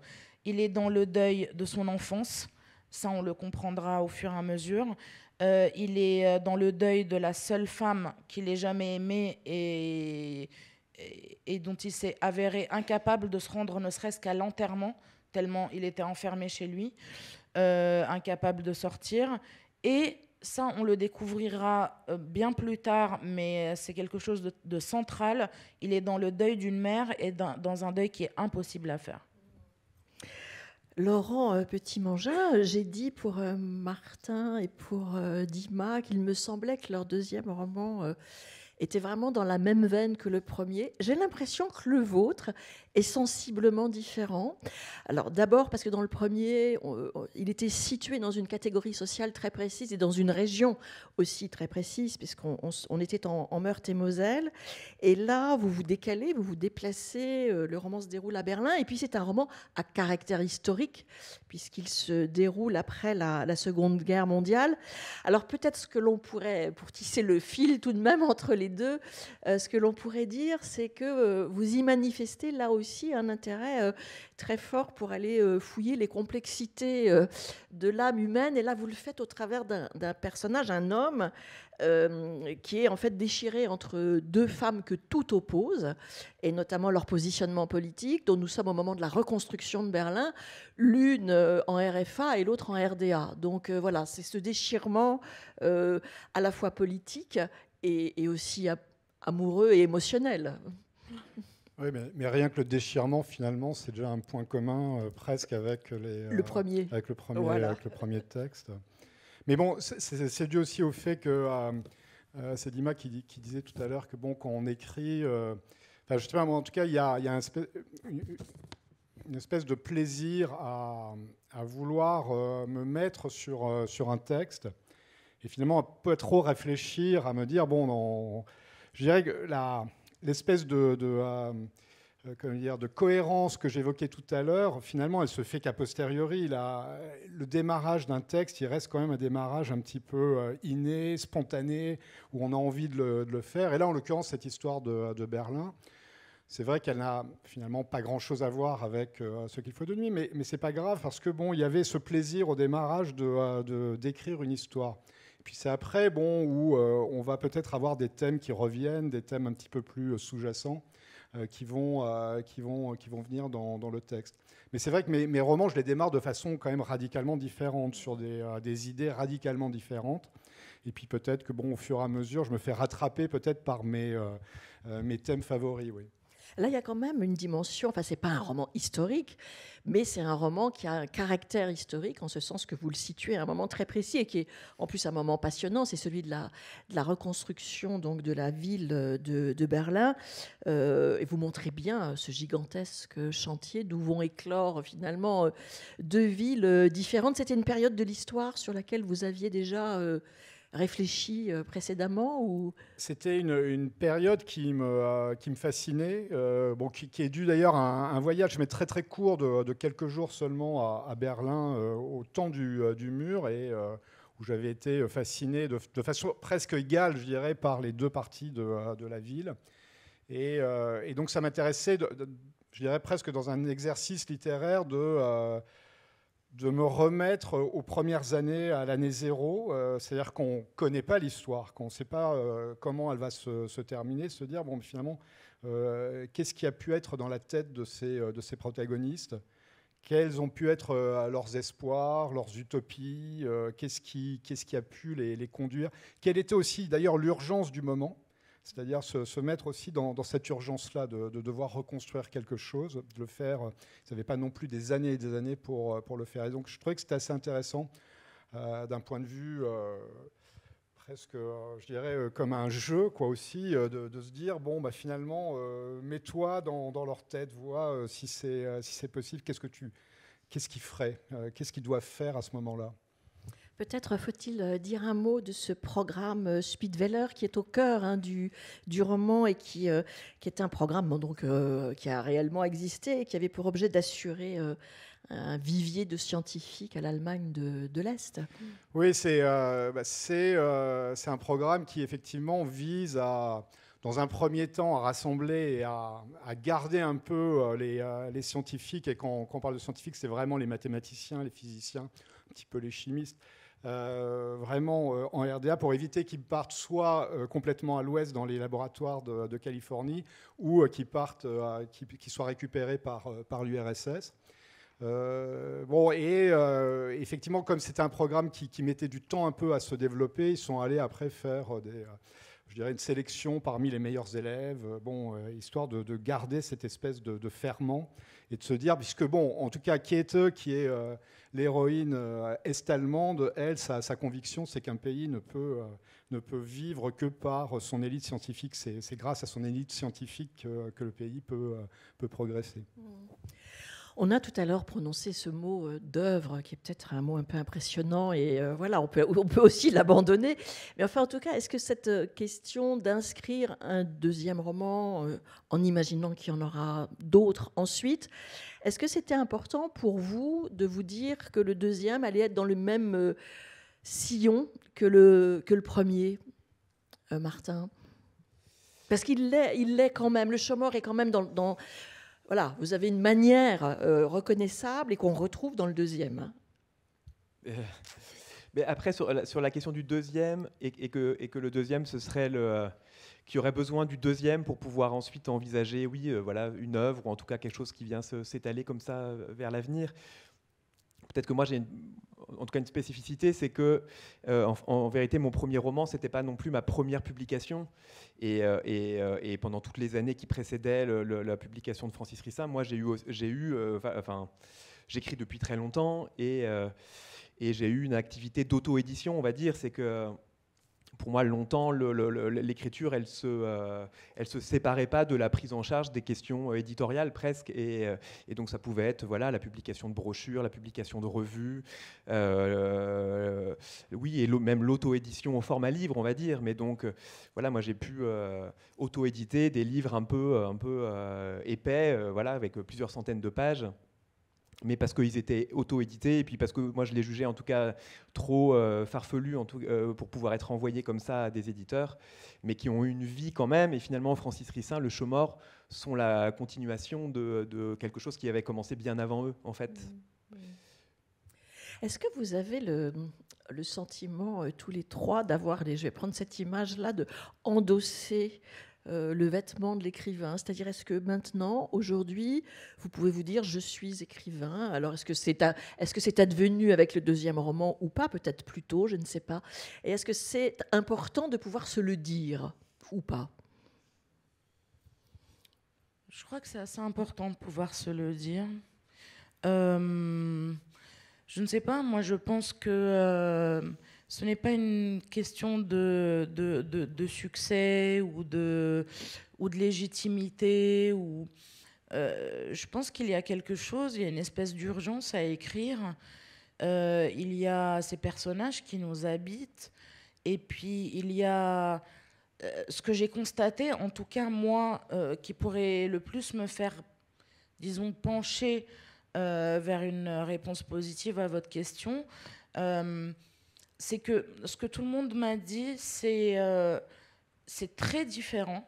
Il est dans le deuil de son enfance, ça on le comprendra au fur et à mesure. Euh, il est euh, dans le deuil de la seule femme qu'il ait jamais aimée et, dont il s'est avéré incapable de se rendre ne serait-ce qu'à l'enterrement, tellement il était enfermé chez lui, euh, incapable de sortir. Et ça, on le découvrira bien plus tard, mais c'est quelque chose de, central. Il est dans le deuil d'une mère et dans un deuil qui est impossible à faire. Laurent euh, Petit-Mangin, euh, j'ai dit pour euh, Martin et pour Dima qu'il me semblait que leur deuxième roman était vraiment dans la même veine que le premier. J'ai l'impression que le vôtre est sensiblement différent. Alors d'abord parce que dans le premier, il était situé dans une catégorie sociale très précise et dans une région aussi très précise, puisqu'on on, était en Meurthe-et-Moselle. Et là, vous vous décalez, vous vous déplacez, euh, le roman se déroule à Berlin, et puis c'est un roman à caractère historique, puisqu'il se déroule après la, Seconde Guerre mondiale. Alors peut-être ce que l'on pourrait, pour tisser le fil tout de même entre les deux, euh, ce que l'on pourrait dire, c'est que euh, vous y manifestez là aussi un intérêt euh, très fort pour aller euh, fouiller les complexités euh, de l'âme humaine. Et là, vous le faites au travers d'un personnage, un homme, euh, qui est en fait déchiré entre deux femmes que tout oppose, et notamment leur positionnement politique, dont nous sommes au moment de la reconstruction de Berlin, l'une en RFA et l'autre en RDA. Donc voilà, c'est ce déchirement à la fois politique et, et aussi amoureux et émotionnel. Oui, mais, rien que le déchirement, finalement, c'est déjà un point commun euh, presque avec, les, euh, le premier. avec, le premier, le premier texte. Mais bon, c'est dû aussi au fait que euh, c'est Dima qui, disait tout à l'heure que bon, quand on écrit, enfin, je en tout cas, il y a, une, espèce de plaisir à, vouloir me mettre sur, sur un texte et finalement pas trop réfléchir à me dire, bon, je dirais que la, l'espèce de, euh, euh, de, cohérence que j'évoquais tout à l'heure, finalement, elle se fait qu'a posteriori. le démarrage d'un texte, il reste quand même un démarrage un petit peu euh, inné, spontané, où on a envie de le, faire. Et là, en l'occurrence, cette histoire de, Berlin, c'est vrai qu'elle n'a finalement pas grand-chose à voir avec ce qu'il faut de nuit, mais, mais n'est pas grave parce que bon, il y avait ce plaisir au démarrage de d'écrire une histoire. Puis c'est après, bon, où euh, on va peut-être avoir des thèmes qui reviennent, des thèmes un petit peu plus euh, sous-jacents euh, qui, vont, qui, vont, qui vont venir dans, le texte. Mais c'est vrai que mes, romans, je les démarre de façon quand même radicalement différente, sur des, des idées radicalement différentes. Et puis peut-être que, bon, au fur et à mesure, je me fais rattraper peut-être par mes, mes thèmes favoris, oui. Là, il y a quand même une dimension, enfin, c'est pas un roman historique, mais c'est un roman qui a un caractère historique en ce sens que vous le situez à un moment très précis et qui est en plus un moment passionnant, c'est celui de la, la, reconstruction donc de la ville de, Berlin. Euh, et vous montrez bien euh, ce gigantesque chantier d'où vont éclore finalement euh, deux villes différentes. C'était une période de l'histoire sur laquelle vous aviez déjà réfléchi euh, précédemment ou... C'était une, période qui me, euh, qui me fascinait, euh, bon, qui, est due d'ailleurs à un, voyage, mais très très court, de, de quelques jours seulement à, Berlin, au temps du, du mur, et où j'avais été fasciné de, de, façon presque égale, je dirais, par les deux parties de, de la ville. Et, et donc ça m'intéressait, je dirais presque dans un exercice littéraire de de me remettre euh, aux premières années à l'année zéro, euh, c'est-à-dire qu'on ne connaît pas l'histoire, qu'on ne sait pas euh, comment elle va se, terminer, se dire, bon, finalement, qu'est-ce qui a pu être dans la tête de ces, de ces protagonistes Quels ont pu être leurs espoirs, leurs utopies Qu'est-ce qui, qu'est-ce qui, a pu les conduire Quelle était aussi, d'ailleurs, l'urgence du moment c'est-à-dire se, mettre aussi dans, cette urgence-là de, devoir reconstruire quelque chose, de le faire. Ils euh, n'avaient pas non plus des années et des années pour, euh, pour le faire. Et donc je trouvais que c'était assez intéressant euh, d'un point de vue presque, je dirais, comme un jeu, quoi aussi, de, se dire bon, bah, finalement, mets-toi dans, leur tête, vois si c'est si possible, qu'est-ce que tu, qu'est-ce qu'ils feraient, qu'est-ce qu'ils doivent faire à ce moment-là. Peut-être faut-il euh, dire un mot de ce programme euh, Speedweller qui est au cœur hein, du, du roman et qui, euh, qui est un programme donc, qui a réellement existé et qui avait pour objet d'assurer un vivier de scientifiques à l'Allemagne de, de l'Est. Oui, bah, c'est un programme qui effectivement vise à, dans un premier temps, à rassembler et à, à garder un peu les, les scientifiques. Et quand on parle de scientifiques, c'est vraiment les mathématiciens, les physiciens, un petit peu les chimistes. Euh, vraiment euh, en RDA pour éviter qu'ils partent soit euh, complètement à l'ouest dans les laboratoires de, Californie ou qu'ils partent, soient récupérés par, l'URSS. bon, et effectivement, comme c'était un programme qui, mettait du temps un peu à se développer, ils sont allés après faire des, je dirais une sélection parmi les meilleurs élèves, bon, histoire de, garder cette espèce de ferment et de se dire, puisque bon, en tout cas, qui est euh, l'héroïne euh, est-allemande, elle, sa, conviction, c'est qu'un pays ne peut, euh, ne peut vivre que par son élite scientifique. C'est grâce à son élite scientifique que, le pays peut, peut progresser. Mmh. On a tout à l'heure prononcé ce mot euh, d'œuvre, qui est peut-être un mot un peu impressionnant, et euh, voilà, on peut, aussi l'abandonner. Mais enfin, en tout cas, est-ce que cette euh, question d'inscrire un deuxième roman, en imaginant qu'il y en aura d'autres ensuite, est-ce que c'était important pour vous de vous dire que le deuxième allait être dans le même sillon que le, premier, Martin parce qu'il l'est, quand même. Le chômeur est quand même dans voilà, vous avez une manière euh, reconnaissable et qu'on retrouve dans le deuxième. Hein. Euh, mais après, sur la, question du deuxième, et, que, et, que, le deuxième, ce serait le. Euh, qui aurait besoin du deuxième pour pouvoir ensuite envisager, oui, voilà, une œuvre, ou en tout cas quelque chose qui vient s'étaler comme ça vers l'avenir. Peut-être que moi, j'ai en tout cas une spécificité, c'est que euh, en, vérité, mon premier roman, c'était pas non plus ma première publication. Et, euh, euh, pendant toutes les années qui précédaient la publication de Francis Rissa, moi, j'ai eu, j'ai eu, enfin, j'écris depuis très longtemps et, et j'ai eu une activité d'auto-édition, on va dire, c'est que pour moi, longtemps, l'écriture, elle ne se, euh, elle se séparait pas de la prise en charge des questions euh, éditoriales presque. Euh, et, donc, ça pouvait être voilà, la publication de brochures, la publication de revues, oui, et même l'auto-édition au format livre, on va dire. Mais donc, voilà, moi, j'ai pu auto-éditer des livres un peu, un peu épais, voilà, avec plusieurs centaines de pages mais parce qu'ils étaient auto-édités, et puis parce que moi je les jugeais en tout cas trop euh, farfelus en tout, euh, pour pouvoir être envoyés comme ça à des éditeurs, mais qui ont eu une vie quand même. Et finalement, Francis Rissin, Le Chaux sont la continuation de, quelque chose qui avait commencé bien avant eux, en fait. Mmh. Mmh. Est-ce que vous avez le, sentiment, euh, tous les trois, d'avoir, je vais prendre cette image-là, de endosser euh, le vêtement de l'écrivain C'est-à-dire, est-ce que maintenant, aujourd'hui, vous pouvez vous dire je suis écrivain Alors, est-ce que c'est est-ce que advenu avec le deuxième roman ou pas Peut-être plus tôt, je ne sais pas. Et est-ce que c'est important de pouvoir se le dire ou pas Je crois que c'est assez important de pouvoir se le dire. Euh, je ne sais pas, moi je pense que euh, ce n'est pas une question de, de, de, succès ou de, ou de légitimité. Ou, euh, je pense qu'il y a quelque chose, il y a une espèce d'urgence à écrire. Euh, il y a ces personnages qui nous habitent. Et puis, il y a euh, ce que j'ai constaté, en tout cas moi, qui pourrait le plus me faire, disons, pencher vers une réponse positive à votre question c'est que ce que tout le monde m'a dit, euh, c'est très différent,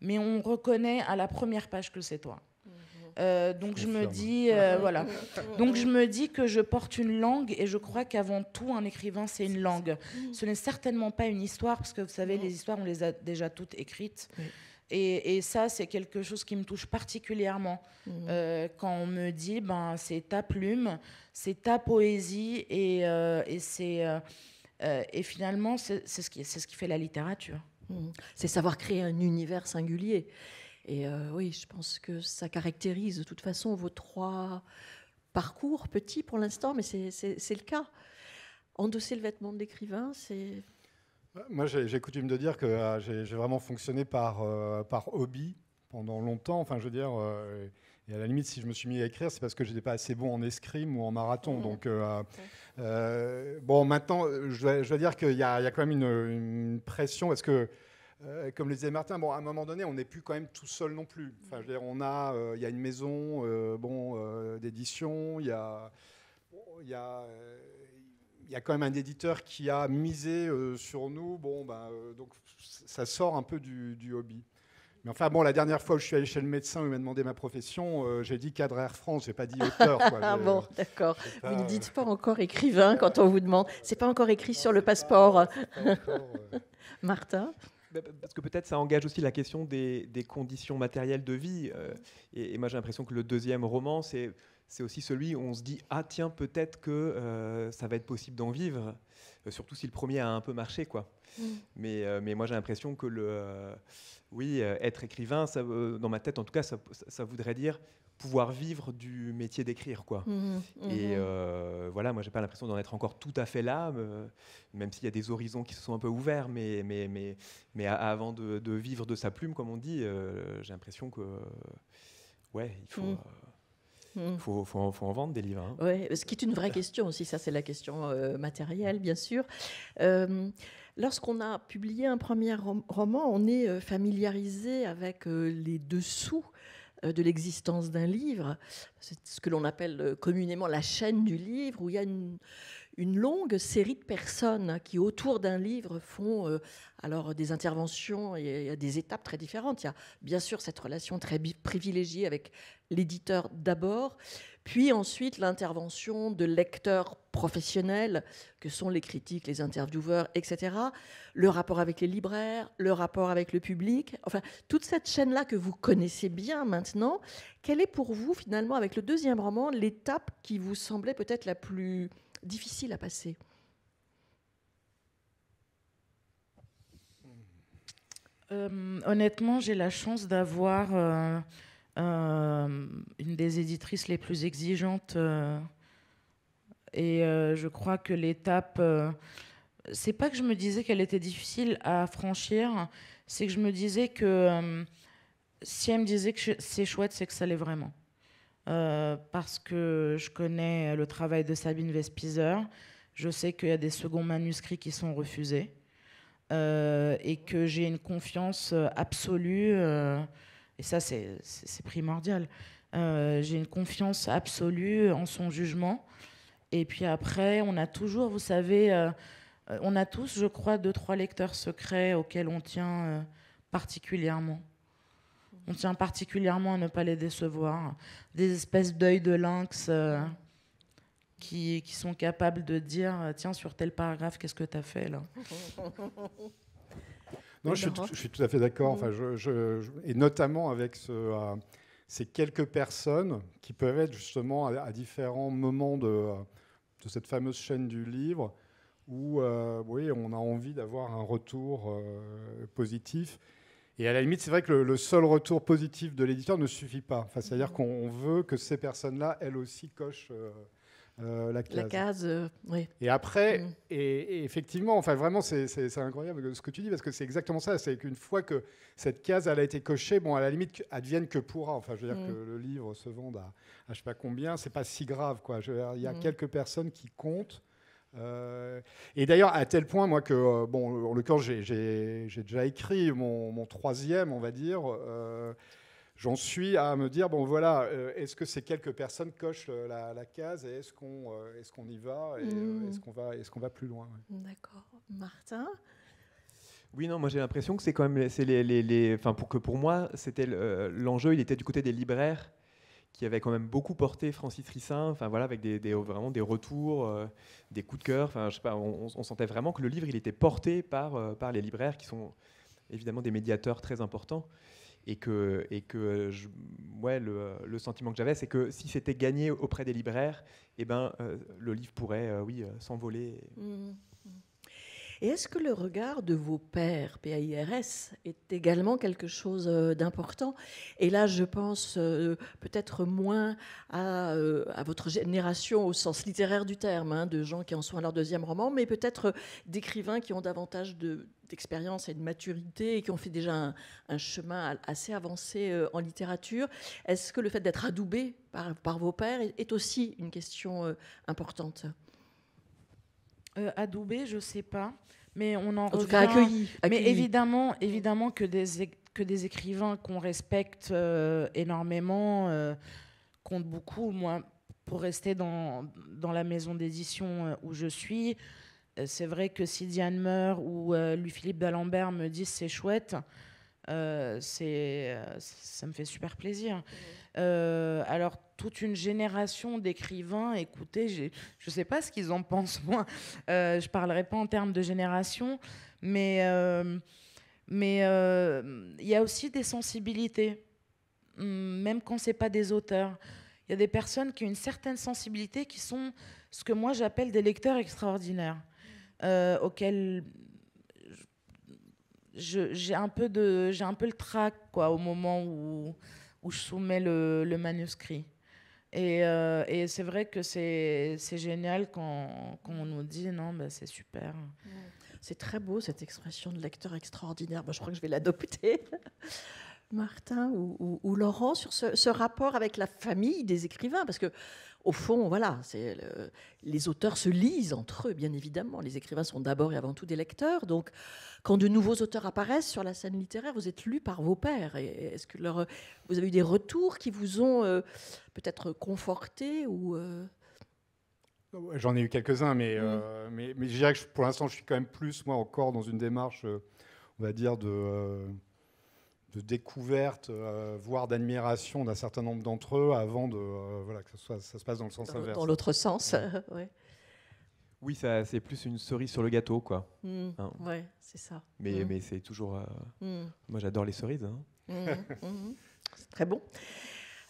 mais on reconnaît à la première page que c'est toi. Mhm. Euh, donc je, me dis euh, voilà. Donc je me dis que je porte une langue et je crois qu'avant tout un écrivain c'est une langue. Mm. Ce n'est certainement pas une histoire parce que vous savez les histoires on les a déjà toutes écrites. Oui. Et, ça, c'est quelque chose qui me touche particulièrement mmh. euh, quand on me dit, ben, c'est ta plume, c'est ta poésie, et, euh, et c'est, euh, et finalement, c'est, ce qui, c'est ce qui fait la littérature. Mmh. C'est savoir créer un univers singulier. Et oui, je pense que ça caractérise de toute façon vos trois parcours petits pour l'instant, mais c'est, le cas. Endosser le vêtement d'écrivain, c'est moi, j'ai coutume de dire que euh, j'ai vraiment fonctionné par, euh, par hobby pendant longtemps. Enfin, je veux dire, euh, et à la limite, si je me suis mis à écrire, c'est parce que je n'étais pas assez bon en escrime ou en marathon. Mmh. Donc, bon, maintenant, je veux dire qu'il y, a quand même une, une pression parce que. Comme le disait Martin, bon, à un moment donné, on n'est plus quand même tout seul non plus. Enfin, je veux dire, on a, il y a une maison, bon, d'édition, il y a, il y a il y a quand même un éditeur qui a misé euh, sur nous. Bon, bah, donc ça sort un peu du, hobby. Mais enfin, bon, la dernière fois où je suis allé chez le médecin, où il m'a demandé ma profession, euh, j'ai dit cadre Air France, j'ai pas dit auteur. Ah bon, d'accord. vous ne dites pas encore écrivain quand on vous demande. C'est pas encore écrit sur le passeport. Martin parce que peut-être ça engage aussi la question des, conditions matérielles de vie. et, moi j'ai l'impression que le deuxième roman, c'est c'est aussi celui où on se dit ah tiens peut-être que euh, ça va être possible d'en vivre, euh, surtout si le premier a un peu marché quoi. Mm. Mais, euh, mais moi j'ai l'impression que le oui être écrivain ça, dans ma tête en tout cas ça, voudrait dire pouvoir vivre du métier d'écrire quoi. Mm-hmm. Et mm-hmm. voilà moi j'ai pas l'impression d'en être encore tout à fait là, même s'il y a des horizons qui se sont un peu ouverts, mais mais mais mais avant de, de vivre de sa plume comme on dit, j'ai l'impression que ouais il faut mm. Il mm. faut, en vendre des livres. Hein. ce qui est une vraie question aussi, ça c'est la question euh, matérielle, bien sûr. Euh, lorsqu'on a publié un premier roman, on est euh, familiarisé avec les dessous de l'existence d'un livre. C'est ce que l'on appelle communément la chaîne du livre, où il y a une, une longue série de personnes qui, autour d'un livre, font euh, alors des interventions et, et, des étapes très différentes. Il y a bien sûr cette relation très privilégiée avec l'éditeur d'abord, puis ensuite l'intervention de lecteurs professionnels, que sont les critiques, les intervieweurs, etc., le rapport avec les libraires, le rapport avec le public, enfin, toute cette chaîne-là que vous connaissez bien maintenant, quelle est pour vous, finalement, avec le deuxième roman, l'étape qui vous semblait peut-être la plus difficile à passer. Euh, honnêtement, j'ai la chance d'avoir euh, euh, une des éditrices les plus exigeantes. et je crois que l'étape, c'est pas que je me disais qu'elle était difficile à franchir, c'est que je me disais que si elle me disait que c'est chouette, c'est que ça l'est vraiment. Euh, parce que je connais le travail de Sabine Vespizer. Je sais qu'il y a des seconds manuscrits qui sont refusés euh, et que j'ai une confiance euh, absolue, et ça c'est primordial, j'ai une confiance absolue en son jugement. Et puis après, on a toujours, vous savez, on a tous, je crois, deux, trois lecteurs secrets auxquels on tient particulièrement. On tient particulièrement à ne pas les décevoir. Des espèces d'œil de lynx euh, qui, sont capables de dire euh, tiens, sur tel paragraphe, qu'est-ce que tu as fait là Non, je suis, tout, à fait d'accord. Mm. Enfin, et notamment avec euh, ces quelques personnes qui peuvent être justement à, différents moments de, cette fameuse chaîne du livre où oui, on a envie d'avoir un retour positif. Et à la limite, c'est vrai que le, seul retour positif de l'éditeur ne suffit pas. Enfin, C'est-à-dire mm. qu'on veut que ces personnes-là, elles aussi, cochent euh, euh, la case. La case euh, oui. Et après, mm. et, effectivement, enfin, vraiment, c'est incroyable ce que tu dis, parce que c'est exactement ça. C'est qu'une fois que cette case, elle a été cochée, bon, à la limite, advienne que pourra. Enfin, je veux dire mm. que le livre se vende à, je ne sais pas combien, c'est pas si grave. quoi. Il y a quelques personnes qui comptent. Euh, et d'ailleurs, à tel point, moi, que, euh, bon, en l'occurrence, j'ai déjà écrit mon, mon, troisième, on va dire. Euh, j'en suis à me dire, bon, voilà, est-ce que ces quelques personnes cochent la, case et est-ce qu'on est y va et hmm. est-ce qu'on va, est qu'on va plus loin D'accord. Martin oui, non, moi j'ai l'impression que c'est quand même, les, les, enfin pour que pour moi c'était l'enjeu, il était du côté des libraires qui avait quand même beaucoup porté Francis Rissin, enfin voilà, avec des, vraiment des retours, euh, des coups de cœur. Enfin, je sais pas, on, sentait vraiment que le livre, il était porté par, euh, par les libraires, qui sont évidemment des médiateurs très importants. Et que, et que je, le, sentiment que j'avais, c'est que si c'était gagné auprès des libraires, et eh ben, euh, le livre pourrait oui, s'envoler. Mm. Et est-ce que le regard de vos pères, PAIRS, est également quelque chose euh, d'important Et là, je pense euh, peut-être moins euh, à, votre génération au sens littéraire du terme, hein, de gens qui en sont à leur deuxième roman, mais peut-être d'écrivains qui ont davantage de, d'expérience et de maturité et qui ont fait déjà un, chemin assez avancé en littérature. Est-ce que le fait d'être adoubé par, vos pères est aussi une question importante euh, adoubé, je sais pas, mais on en, en accueilli, Mais évidemment, évidemment que des que des écrivains qu'on respecte euh, énormément euh, comptent beaucoup. Moi, pour rester dans, la maison d'édition où je suis, c'est vrai que si Diane meurt ou Louis-Philippe d'Alembert me disent c'est chouette, euh, c'est, euh, ça me fait super plaisir. Euh, alors, toute une génération d'écrivains, écoutez, je ne sais pas ce qu'ils en pensent, moi. je ne parlerai pas en termes de génération, mais mais il y a aussi des sensibilités, même quand ce n'est pas des auteurs. Il y a des personnes qui ont une certaine sensibilité qui sont ce que moi j'appelle des lecteurs extraordinaires, auxquels j'ai un peu de j'ai un peu le trac quoi au moment où, où je soumets le, le manuscrit et, euh, et c'est vrai que c'est génial quand, quand, on nous dit non ben c'est super c'est très beau cette expression de lecteur extraordinaire moi bah, je crois que je vais l'adopter Martin ou, ou, Laurent sur ce, ce, rapport avec la famille des écrivains parce que au fond, voilà, les auteurs se lisent entre eux, bien évidemment. Les écrivains sont d'abord et avant tout des lecteurs. Donc, quand de nouveaux auteurs apparaissent sur la scène littéraire, vous êtes lus par vos pairs. est-ce que leur, vous avez eu des retours qui vous ont euh, peut-être conforté ou euh? J'en ai eu quelques-uns, mais, euh, mais, je dirais que pour l'instant, je suis quand même plus, moi, encore dans une démarche, on va dire, de de découverte, euh, voire d'admiration d'un certain nombre d'entre eux avant de, euh, voilà, que ça, se passe dans le sens inverse. Dans l'autre sens, oui. Oui, ça, c'est plus une cerise sur le gâteau, quoi. Hmm. Hein. c'est ça. Mais, hmm. mais c'est toujours. Euh, hmm. Moi, j'adore les cerises. Hein. c'est très bon.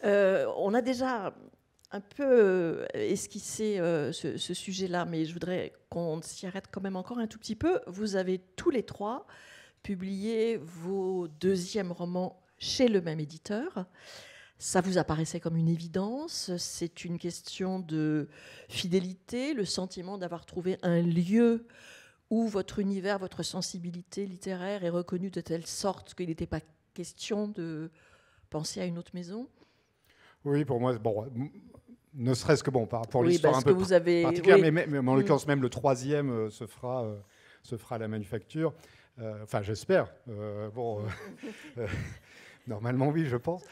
on a déjà un peu esquissé ce, ce sujet-là, mais je voudrais qu'on s'y arrête quand même encore un tout petit peu. Vous avez tous les trois Publier vos deuxièmes romans chez le même éditeur. Ça vous apparaissait comme une évidence C'est une question de fidélité, le sentiment d'avoir trouvé un lieu où votre univers, votre sensibilité littéraire est reconnue de telle sorte qu'il n'était pas question de penser à une autre maison Oui, pour moi, bon, ne serait-ce que bon, pour oui, l'histoire un peu vous avez... oui. mais, en mm. l'occurrence, même le troisième euh, se, fera, euh, se fera à la manufacture. Euh, enfin, j'espère. Euh, bon, euh, normalement, oui, je pense.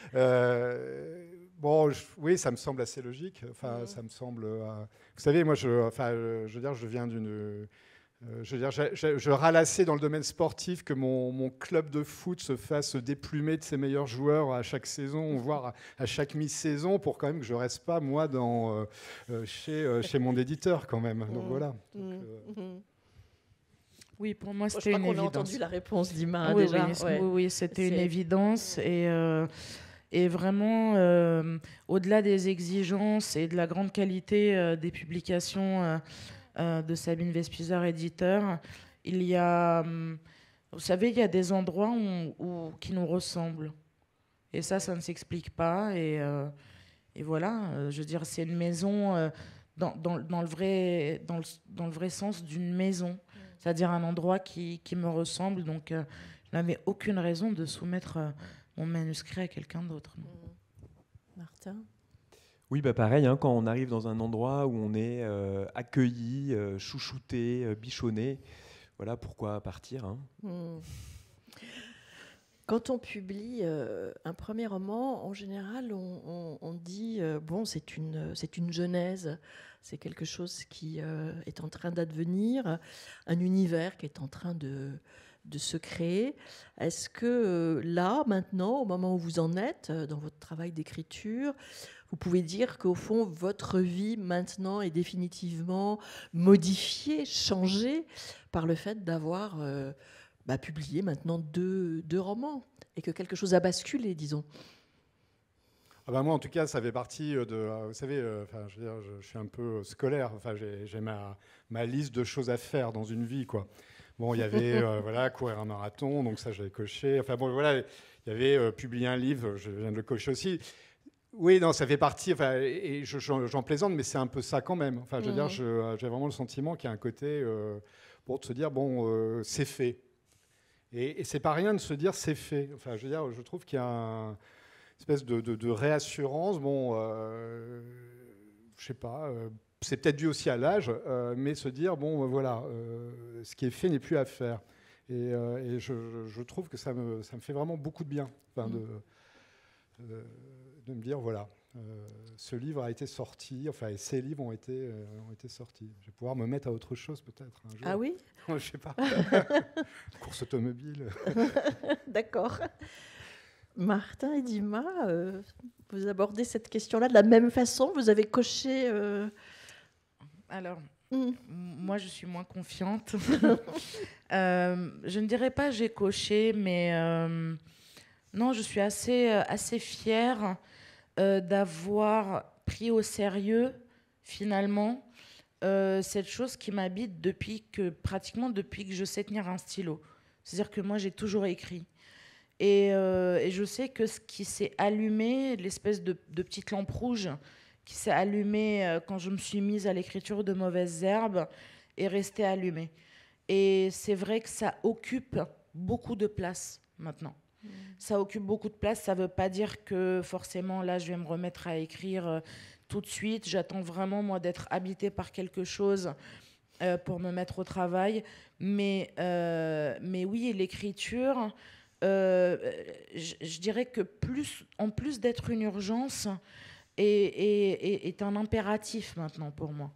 Bon, oui, ça me semble assez logique. Enfin, mhm. ça me semble. vous savez, moi, je, enfin, je veux dire, je viens d'une. je veux dire, je, je, dans le domaine sportif que mon, club de foot se fasse déplumer de ses meilleurs joueurs à chaque saison, mhm. voire à, chaque mi-saison, pour quand même que je reste pas moi dans chez, chez mon éditeur quand même. Donc mhm. voilà. Oui, pour moi, c'était une évidence. on qu'on a entendu la réponse d'Ima hein, oui, déjà. Oui, oui, c'était une évidence. Et, euh, et vraiment, euh, au-delà des exigences et de la grande qualité euh, des publications de Sabine Vespizer, éditeur, il y a. Hum, vous savez, il y a des endroits où, qui nous ressemblent. Et ça, ça ne s'explique pas. Et, et voilà, je veux dire, c'est une maison dans, dans, le vrai, dans, dans le vrai sens d'une maison c'est-à-dire un endroit qui, me ressemble. Donc, euh, je n'avais aucune raison de soumettre euh, mon manuscrit à quelqu'un d'autre. Mmh. Martin oui, bah pareil, hein, quand on arrive dans un endroit où on est euh, accueilli, chouchouté, bichonné, voilà pourquoi partir. Hein. Mmh. Quand on publie euh, un premier roman, en général, on, dit euh, bon, c'est une, c'est une genèse, c'est quelque chose qui euh, est en train d'advenir, un univers qui est en train de, de se créer. Est-ce que là, maintenant, au moment où vous en êtes, dans votre travail d'écriture, vous pouvez dire qu'au fond, votre vie maintenant est définitivement modifiée, changée par le fait d'avoir bah, publié maintenant deux, deux romans et que quelque chose a basculé, disons. Ah bah moi, en tout cas, ça fait partie euh, de. Euh, vous savez, euh, enfin, je, veux dire, je, suis un peu scolaire. Enfin, j'ai ma, ma, liste de choses à faire dans une vie, quoi. Bon, il y avait voilà courir un marathon, donc ça j'avais coché. Enfin bon, voilà, il y avait publier un livre, je viens de le cocher aussi. Oui, non, ça fait partie. Enfin, et j'en plaisante, mais c'est un peu ça quand même. Enfin, je veux dire, mmh. j'ai vraiment le sentiment qu'il y a un côté pour se dire bon, c'est fait. Et, et c'est pas rien de se dire c'est fait. Enfin, je veux dire, je trouve qu'il y a une espèce de, réassurance. Bon, euh, je sais pas. Euh, c'est peut-être dû aussi à l'âge, euh, mais se dire bon, ben voilà, ce qui est fait n'est plus à faire. Et, je, trouve que ça me, ça me, fait vraiment beaucoup de bien. Mmh. de, de me dire voilà. Euh, ce livre a été sorti, enfin ces livres ont été, euh, ont été sortis. Je vais pouvoir me mettre à autre chose peut-être Ah oui Je sais pas. Course automobile. D'accord. Martin et Dima, euh, vous abordez cette question-là de la même façon Vous avez coché... Alors, hmm. moi je suis moins confiante. je ne dirais pas j'ai coché, mais non, je suis assez, assez fière euh, d'avoir pris au sérieux, finalement, euh, cette chose qui m'habite depuis que, pratiquement depuis que je sais tenir un stylo. C'est-à-dire que moi, j'ai toujours écrit. Et, euh, je sais que ce qui s'est allumé, l'espèce de, de, petite lampe rouge qui s'est allumée quand je me suis mise à l'écriture de Mauvaises Herbes, est resté allumée. Et c'est vrai que ça occupe beaucoup de place maintenant. Mm. Ça occupe beaucoup de place. Ça ne veut pas dire que forcément, là, je vais me remettre à écrire euh, tout de suite. J'attends vraiment, moi, d'être habitée par quelque chose euh, pour me mettre au travail. Mais, euh, mais oui, l'écriture, je dirais que plus, en plus d'être une urgence, est, est, un impératif maintenant pour moi.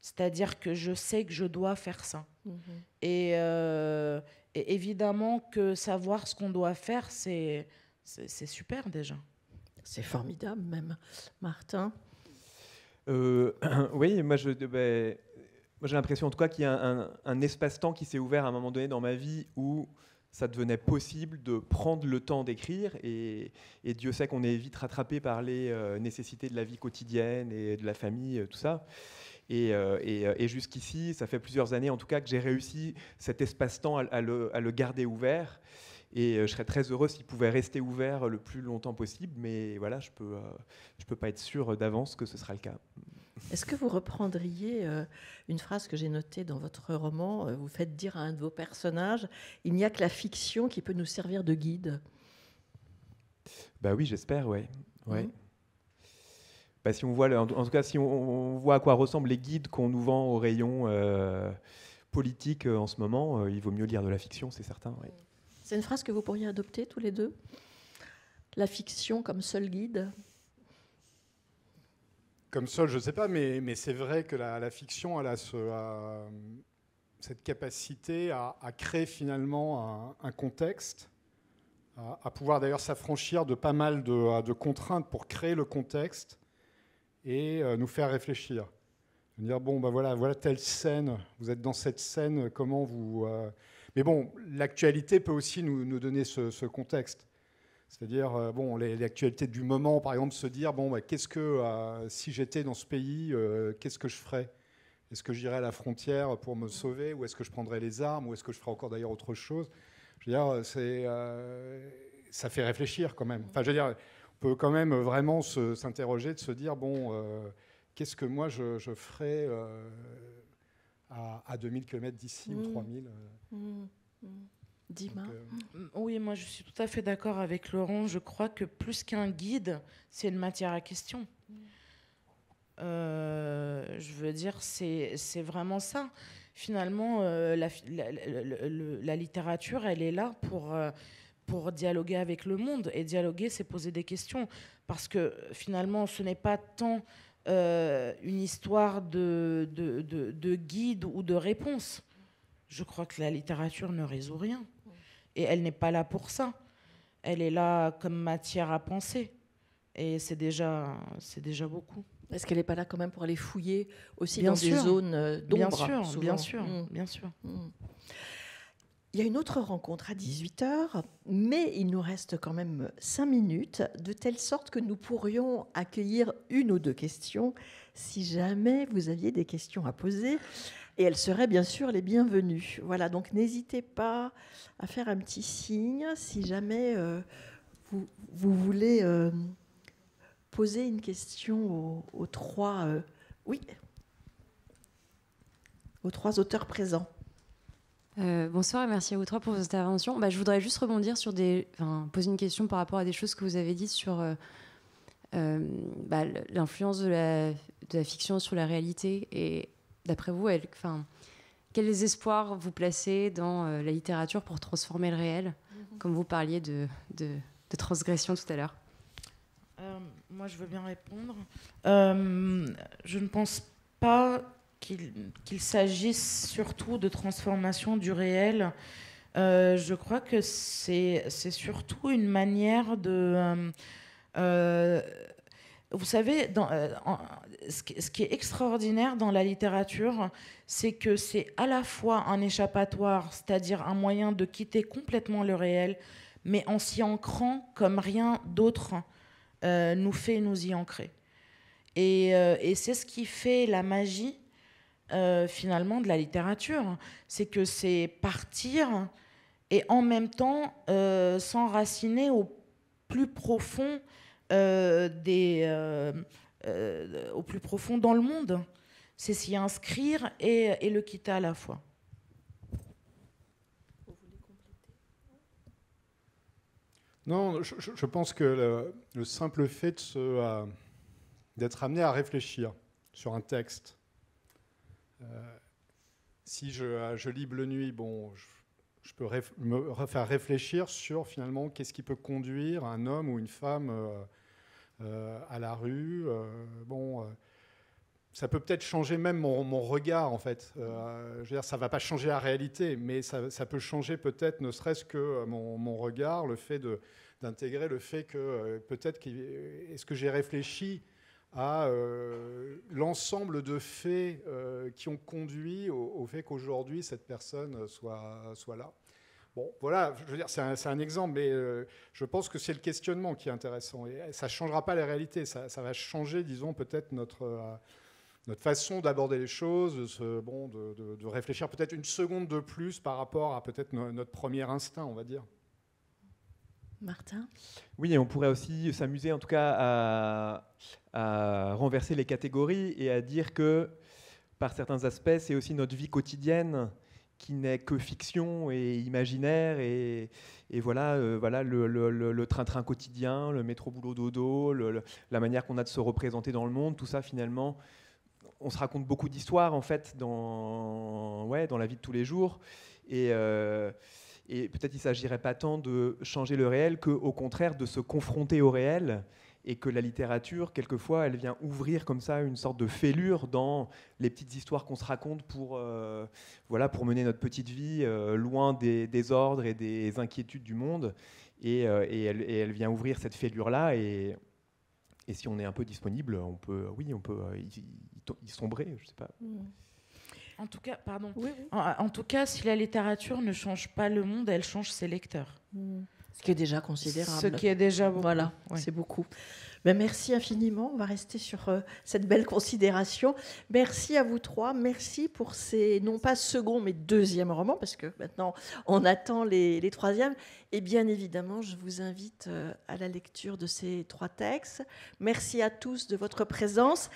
C'est-à-dire que je sais que je dois faire ça. Mm-hmm. Et, et évidemment que savoir ce qu'on doit faire, c'est super déjà. C'est formidable même, Martin. Euh, oui, moi je... Ben, moi, j'ai l'impression en tout cas qu'il y a un, espace-temps qui s'est ouvert à un moment donné dans ma vie où ça devenait possible de prendre le temps d'écrire. Et, Dieu sait qu'on est vite rattrapé par les euh, nécessités de la vie quotidienne et de la famille, euh, tout ça. Euh, euh, et, jusqu'ici, ça fait plusieurs années en tout cas que j'ai réussi cet espace-temps à, le, garder ouvert. Et euh, je serais très heureux s'il pouvait rester ouvert le plus longtemps possible, mais voilà, je ne peux, je peux pas être sûr d'avance que ce sera le cas. Est-ce que vous reprendriez une phrase que j'ai notée dans votre roman Vous faites dire à un de vos personnages Il n'y a que la fiction qui peut nous servir de guide. Bah oui, j'espère, ouais. ouais. Mmh. Bah, si on voit, en, tout cas, si on, voit à quoi ressemblent les guides qu'on nous vend aux rayon politiques euh, politique euh, en ce moment, euh, il vaut mieux lire de la fiction, c'est certain. C'est une phrase que vous pourriez adopter tous les deux La fiction comme seul guide Comme seul, je ne sais pas, mais, c'est vrai que la, fiction, elle a cette capacité à, créer finalement un, contexte à pouvoir d'ailleurs s'affranchir de pas mal de, contraintes pour créer le contexte et euh, nous faire réfléchir. dire, bon, ben voilà, voilà telle scène, vous êtes dans cette scène, comment vous... Euh, mais bon, l'actualité peut aussi nous, nous donner ce, contexte. C'est-à-dire, euh, bon, l'actualité du moment, par exemple, se dire, bon, bah, qu'est-ce que, si j'étais dans ce pays, qu'est-ce que je ferais Est-ce que j'irais à la frontière pour me sauver Ou est-ce que je prendrais les armes Ou est-ce que je ferais encore d'ailleurs autre chose Je veux dire, c'est ça fait réfléchir quand même. Enfin, je veux dire, peut quand même vraiment s'interroger, de se dire, bon, euh, qu'est-ce que moi je, je ferais euh, à, 2000 km d'ici ou 3000 mmh. Euh. mmh. mmh. Dima mmh. Oui, moi je suis tout à fait d'accord avec Laurent. Je crois que plus qu'un guide, c'est une matière à question. je veux dire, c'est vraiment ça. Finalement, la, la, la, littérature, elle est là pour pour dialoguer avec le monde. Et dialoguer, c'est poser des questions. Parce que finalement, ce n'est pas tant euh, une histoire de, de, de, guide ou de réponse. Je crois que la littérature ne résout rien. Et elle n'est pas là pour ça. Elle est là comme matière à penser. Et c'est déjà, c'est déjà beaucoup. Est-ce qu'elle n'est pas là quand même pour aller fouiller aussi dans des zones euh, d'ombre hmm. Bien sûr, bien sûr, bien sûr. Il y a une autre rencontre à 18h, mais il nous reste quand même 5 minutes, de telle sorte que nous pourrions accueillir une ou deux questions, si jamais vous aviez des questions à poser. Et elles seraient bien sûr les bienvenues. Voilà, donc n'hésitez pas à faire un petit signe si jamais euh, vous, voulez euh, poser une question aux, trois. Euh, oui, aux trois auteurs présents. Euh, bonsoir et merci à vous trois pour vos interventions. Bah, je voudrais juste rebondir sur des. poser une question par rapport à des choses que vous avez dites sur euh, euh, bah, l'influence de la, de la, fiction sur la réalité. Et d'après vous, elle, enfin, quels espoirs vous placez dans la littérature pour transformer le réel mhm. Comme vous parliez de, de transgression tout à l'heure. moi, je veux bien répondre. je ne pense pas qu'il s'agisse surtout de transformation du réel. Euh, je crois que c'est surtout une manière de... Euh, euh, vous savez, ce, qui, est extraordinaire dans la littérature, c'est que c'est à la fois un échappatoire, c'est-à-dire un moyen de quitter complètement le réel, mais en s'y ancrant comme rien d'autre nous fait nous y ancrer. et c'est ce qui fait la magie euh, finalement de la littérature. C'est que c'est partir et en même temps euh, s'enraciner au plus profond euh, des, au plus profond dans le monde. C'est s'y inscrire et, le quitter à la fois. Non, je, pense que le, le, simple fait d'être amené à réfléchir sur un texte, euh, si euh, je, lis Bleu Nuit, bon, je, peux me faire réfléchir sur finalement qu'est-ce qui peut conduire un homme ou une femme euh, à la rue. bon, ça peut peut-être changer même mon, regard en fait. je veux dire, ça va pas changer la réalité, mais ça, peut changer peut-être, ne serait-ce que mon, regard, le fait d'intégrer le fait que peut-être est-ce que j'ai réfléchi à euh, l'ensemble de faits euh, qui ont conduit au, fait qu'aujourd'hui cette personne soit, soit là. Bon, voilà, je veux dire, c'est un, exemple, mais euh, je pense que c'est le questionnement qui est intéressant. Et ça ne changera pas la réalité, ça, va changer, disons, peut-être notre, notre façon d'aborder les choses, de, bon, de, de réfléchir peut-être une seconde de plus par rapport à peut-être notre premier instinct, on va dire. Martin Oui, on pourrait aussi s'amuser en tout cas à, renverser les catégories et à dire que par certains aspects, c'est aussi notre vie quotidienne qui n'est que fiction et imaginaire et, voilà euh, voilà le, train-train quotidien, le métro boulot dodo, la manière qu'on a de se représenter dans le monde, tout ça finalement on se raconte beaucoup d'histoires en fait dans ouais dans la vie de tous les jours et euh, et peut-être il ne s'agirait pas tant de changer le réel qu'au contraire de se confronter au réel et que la littérature, quelquefois, elle vient ouvrir comme ça une sorte de fêlure dans les petites histoires qu'on se raconte pour, euh, voilà, pour mener notre petite vie euh, loin des désordres et des inquiétudes du monde. Et, euh, et, elle, vient ouvrir cette fêlure-là. Et, et, si on est un peu disponible, on peut, oui, on peut y, sombrer, je sais pas. Mm. En tout cas, pardon. En, tout cas, si la littérature ne change pas le monde, elle change ses lecteurs. Ce qui est déjà considérable. Ce qui est déjà beaucoup. Voilà, c'est beaucoup. Mais ben, merci infiniment. On va rester sur euh, cette belle considération. Merci à vous trois. Merci pour ces, non pas second, mais deuxième roman, parce que maintenant, on attend les, troisièmes. Et bien évidemment, je vous invite euh, à la lecture de ces trois textes. Merci à tous de votre présence.